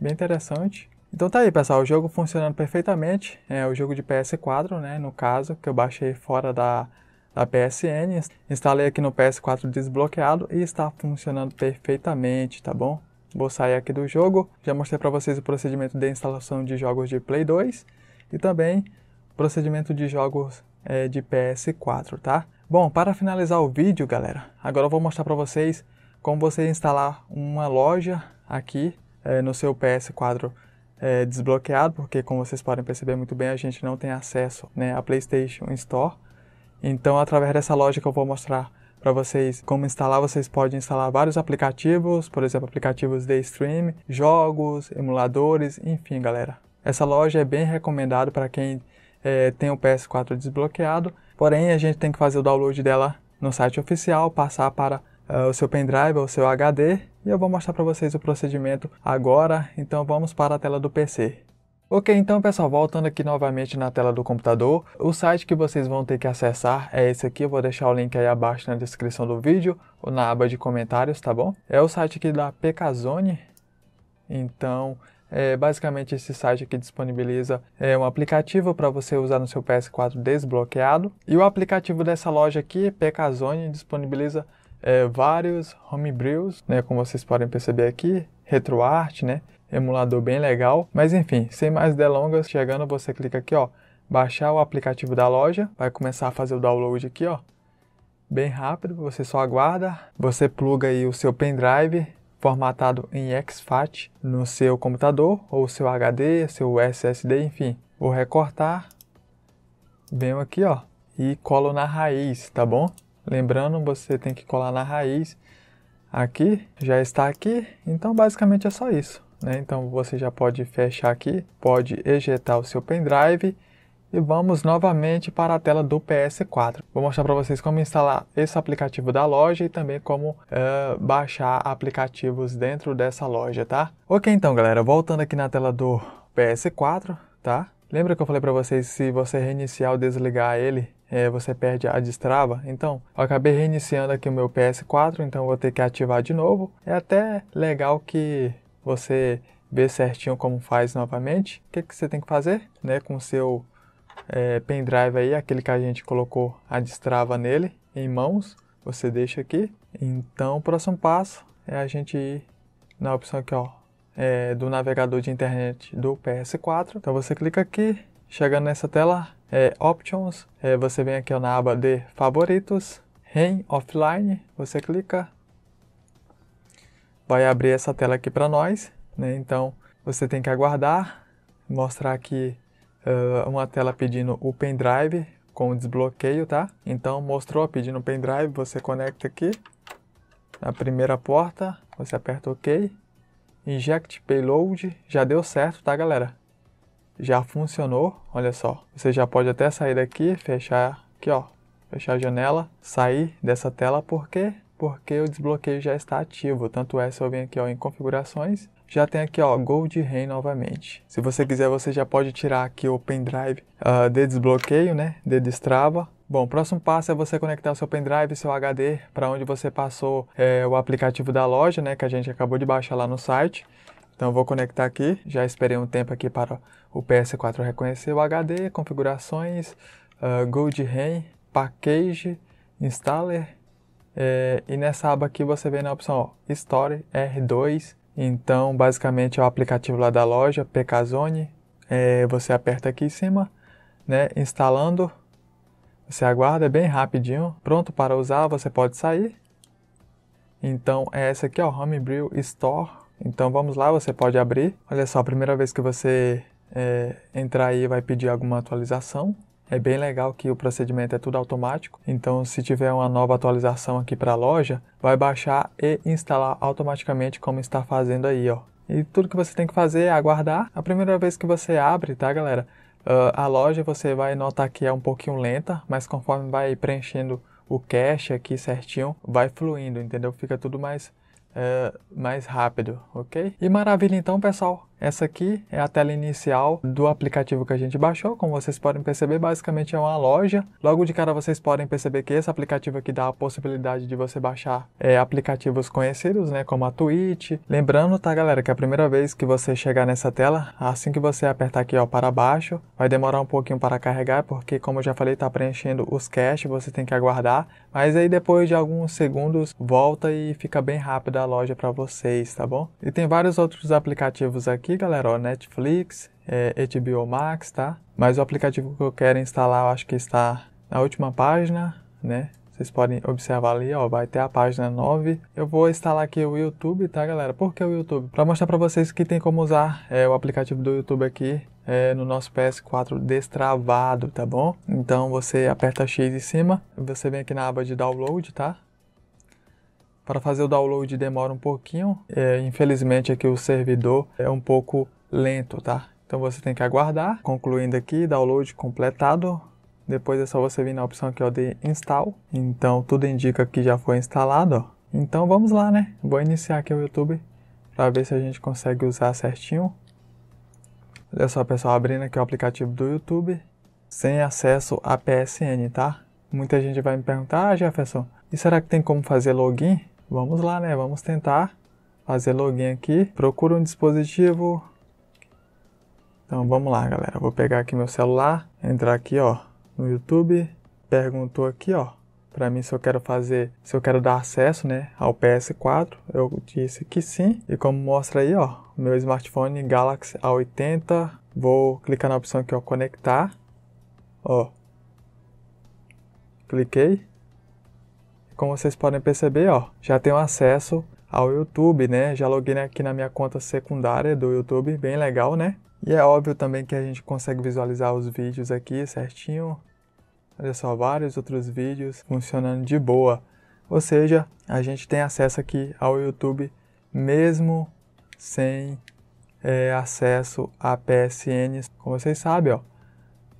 bem interessante. Então tá aí, pessoal, o jogo funcionando perfeitamente. É o jogo de PS4, né, no caso, que eu baixei fora da, da PSN. Instalei aqui no PS4 desbloqueado e está funcionando perfeitamente, tá bom? Vou sair aqui do jogo. Já mostrei para vocês o procedimento de instalação de jogos de Play 2 e também procedimento de jogos é, de PS4, tá? Bom, para finalizar o vídeo, galera, agora eu vou mostrar para vocês como você instalar uma loja aqui é, no seu PS4 é, eh, desbloqueado, porque como vocês podem perceber muito bem, a gente não tem acesso né, à PlayStation Store. Então, através dessa lógica, eu vou mostrar para vocês como instalar. Vocês podem instalar vários aplicativos, por exemplo, aplicativos de stream, jogos, emuladores, enfim, galera. Essa loja é bem recomendada para quem é, tem o PS4 desbloqueado, porém a gente tem que fazer o download dela no site oficial, passar para uh, o seu pendrive ou seu HD e eu vou mostrar para vocês o procedimento agora, então vamos para a tela do PC. Ok, então pessoal, voltando aqui novamente na tela do computador, o site que vocês vão ter que acessar é esse aqui, eu vou deixar o link aí abaixo na descrição do vídeo, ou na aba de comentários, tá bom? É o site aqui da Pecazone, então é, basicamente, esse site aqui disponibiliza é, um aplicativo para você usar no seu PS4 desbloqueado. E o aplicativo dessa loja aqui, Pecazone, disponibiliza é, vários homebrews, né, como vocês podem perceber aqui, RetroArt, né, emulador bem legal. Mas enfim, sem mais delongas, chegando você clica aqui, ó, baixar o aplicativo da loja, vai começar a fazer o download aqui, ó, bem rápido, você só aguarda, você pluga aí o seu pendrive formatado em XFAT no seu computador ou seu HD, seu SSD, enfim. Vou recortar, venho aqui, ó, e colo na raiz, tá bom? Lembrando, você tem que colar na raiz aqui, já está aqui, então basicamente é só isso. Né? Então você já pode fechar aqui, pode ejetar o seu pendrive e vamos novamente para a tela do PS4. Vou mostrar para vocês como instalar esse aplicativo da loja e também como uh, baixar aplicativos dentro dessa loja, tá? Ok, então galera, voltando aqui na tela do PS4, tá? Lembra que eu falei para vocês se você reiniciar ou desligar ele, é, você perde a destrava. Então, eu acabei reiniciando aqui o meu PS4, então vou ter que ativar de novo. É até legal que você vê certinho como faz novamente. O que, que você tem que fazer né, com o seu é, pendrive aí, aquele que a gente colocou a destrava nele, em mãos. Você deixa aqui. Então, o próximo passo é a gente ir na opção aqui, ó, é, do navegador de internet do PS4. Então, você clica aqui, chega nessa tela é, Options, é, você vem aqui na aba de Favoritos, em Offline, você clica, vai abrir essa tela aqui para nós, né? então você tem que aguardar, mostrar aqui uh, uma tela pedindo o pendrive com o desbloqueio, tá? Então mostrou pedindo o pendrive, você conecta aqui, na primeira porta, você aperta OK, Inject Payload, já deu certo, tá galera? já funcionou, olha só. Você já pode até sair daqui, fechar aqui, ó, fechar a janela, sair dessa tela, por quê? Porque o desbloqueio já está ativo, tanto é se eu venho aqui ó, em configurações, já tem aqui ó, Gold Rain novamente. Se você quiser, você já pode tirar aqui o pendrive uh, de desbloqueio, né, de destrava, Bom, o próximo passo é você conectar o seu pendrive, seu HD, para onde você passou é, o aplicativo da loja, né, que a gente acabou de baixar lá no site. Então vou conectar aqui, já esperei um tempo aqui para o PS4 reconhecer o HD, configurações, uh, Gold Rain Package, Installer, é, e nessa aba aqui você vem na opção ó, Store R2, então basicamente é o aplicativo lá da loja, Pkzone, é, você aperta aqui em cima, né, instalando, você aguarda, é bem rapidinho, pronto para usar, você pode sair. Então é essa aqui, ó, Homebrew Store então vamos lá, você pode abrir. Olha só, a primeira vez que você é, entrar aí vai pedir alguma atualização. É bem legal que o procedimento é tudo automático, então se tiver uma nova atualização aqui para a loja, vai baixar e instalar automaticamente como está fazendo aí, ó. E tudo que você tem que fazer é aguardar. A primeira vez que você abre, tá, galera? Uh, a loja você vai notar que é um pouquinho lenta, mas conforme vai preenchendo o cache aqui certinho, vai fluindo, entendeu? Fica tudo mais é, mais rápido, ok? E maravilha então, pessoal. Essa aqui é a tela inicial do aplicativo que a gente baixou. Como vocês podem perceber, basicamente é uma loja. Logo de cara vocês podem perceber que esse aplicativo aqui dá a possibilidade de você baixar é, aplicativos conhecidos, né, como a Twitch. Lembrando, tá, galera, que é a primeira vez que você chegar nessa tela, assim que você apertar aqui ó, para baixo, vai demorar um pouquinho para carregar, porque como eu já falei, tá preenchendo os caches, você tem que aguardar. Mas aí depois de alguns segundos, volta e fica bem rápida a loja para vocês, tá bom? E tem vários outros aplicativos aqui aqui, galera, ó, Netflix, é, HBO Max, tá? Mas o aplicativo que eu quero instalar, eu acho que está na última página, né? Vocês podem observar ali, ó, vai ter a página 9. Eu vou instalar aqui o YouTube, tá, galera? Por que o YouTube? Para mostrar para vocês que tem como usar é, o aplicativo do YouTube aqui é, no nosso PS4 destravado, tá bom? Então você aperta X em cima, você vem aqui na aba de download, tá? Para fazer o download demora um pouquinho. É, infelizmente aqui o servidor é um pouco lento, tá? Então você tem que aguardar. Concluindo aqui, download completado. Depois é só você vir na opção aqui ó, de install. Então tudo indica que já foi instalado. Ó. Então vamos lá, né? Vou iniciar aqui o YouTube para ver se a gente consegue usar certinho. Olha só pessoal, abrindo aqui o aplicativo do YouTube sem acesso a PSN, tá? Muita gente vai me perguntar, ah Jefferson, e será que tem como fazer login? Vamos lá, né? Vamos tentar fazer login aqui. Procura um dispositivo. Então vamos lá, galera. Vou pegar aqui meu celular, entrar aqui, ó, no YouTube. Perguntou aqui, ó, para mim se eu quero fazer, se eu quero dar acesso, né, ao PS4. Eu disse que sim. E como mostra aí, ó, meu smartphone Galaxy A80. Vou clicar na opção aqui, ó, conectar. Ó, cliquei. Como vocês podem perceber, ó, já tenho acesso ao YouTube, né? Já loguei aqui na minha conta secundária do YouTube, bem legal, né? E é óbvio também que a gente consegue visualizar os vídeos aqui certinho. Olha só, vários outros vídeos funcionando de boa. Ou seja, a gente tem acesso aqui ao YouTube mesmo sem é, acesso a PSN. Como vocês sabem, ó,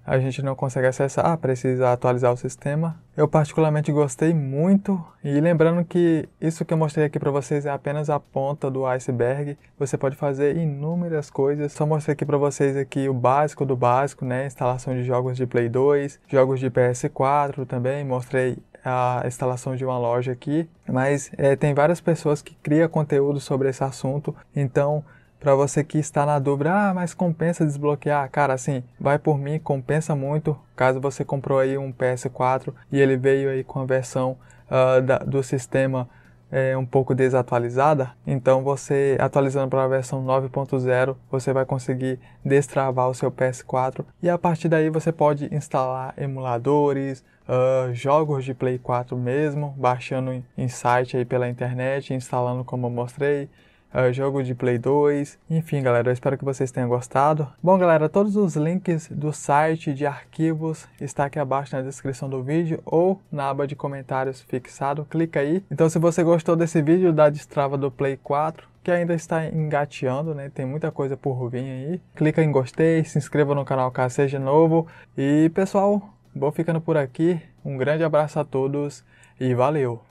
a gente não consegue acessar, ah, precisa atualizar o sistema. Eu particularmente gostei muito e lembrando que isso que eu mostrei aqui para vocês é apenas a ponta do iceberg. Você pode fazer inúmeras coisas. Só mostrei aqui para vocês aqui o básico do básico, né? Instalação de jogos de Play 2, jogos de PS4 também. Mostrei a instalação de uma loja aqui, mas é, tem várias pessoas que criam conteúdo sobre esse assunto, então para você que está na dúvida, ah, mas compensa desbloquear? Cara, assim, vai por mim, compensa muito. Caso você comprou aí um PS4 e ele veio aí com a versão uh, da, do sistema é, um pouco desatualizada, então você atualizando para a versão 9.0 você vai conseguir destravar o seu PS4 e a partir daí você pode instalar emuladores, uh, jogos de Play 4 mesmo, baixando em site aí pela internet, instalando como eu mostrei uh, jogo de Play 2. Enfim, galera, eu espero que vocês tenham gostado. Bom, galera, todos os links do site de arquivos está aqui abaixo na descrição do vídeo ou na aba de comentários fixado. Clica aí. Então, se você gostou desse vídeo da destrava do Play 4, que ainda está engateando, né? Tem muita coisa por vir aí. Clica em gostei, se inscreva no canal caso seja novo. E pessoal, vou ficando por aqui. Um grande abraço a todos e valeu!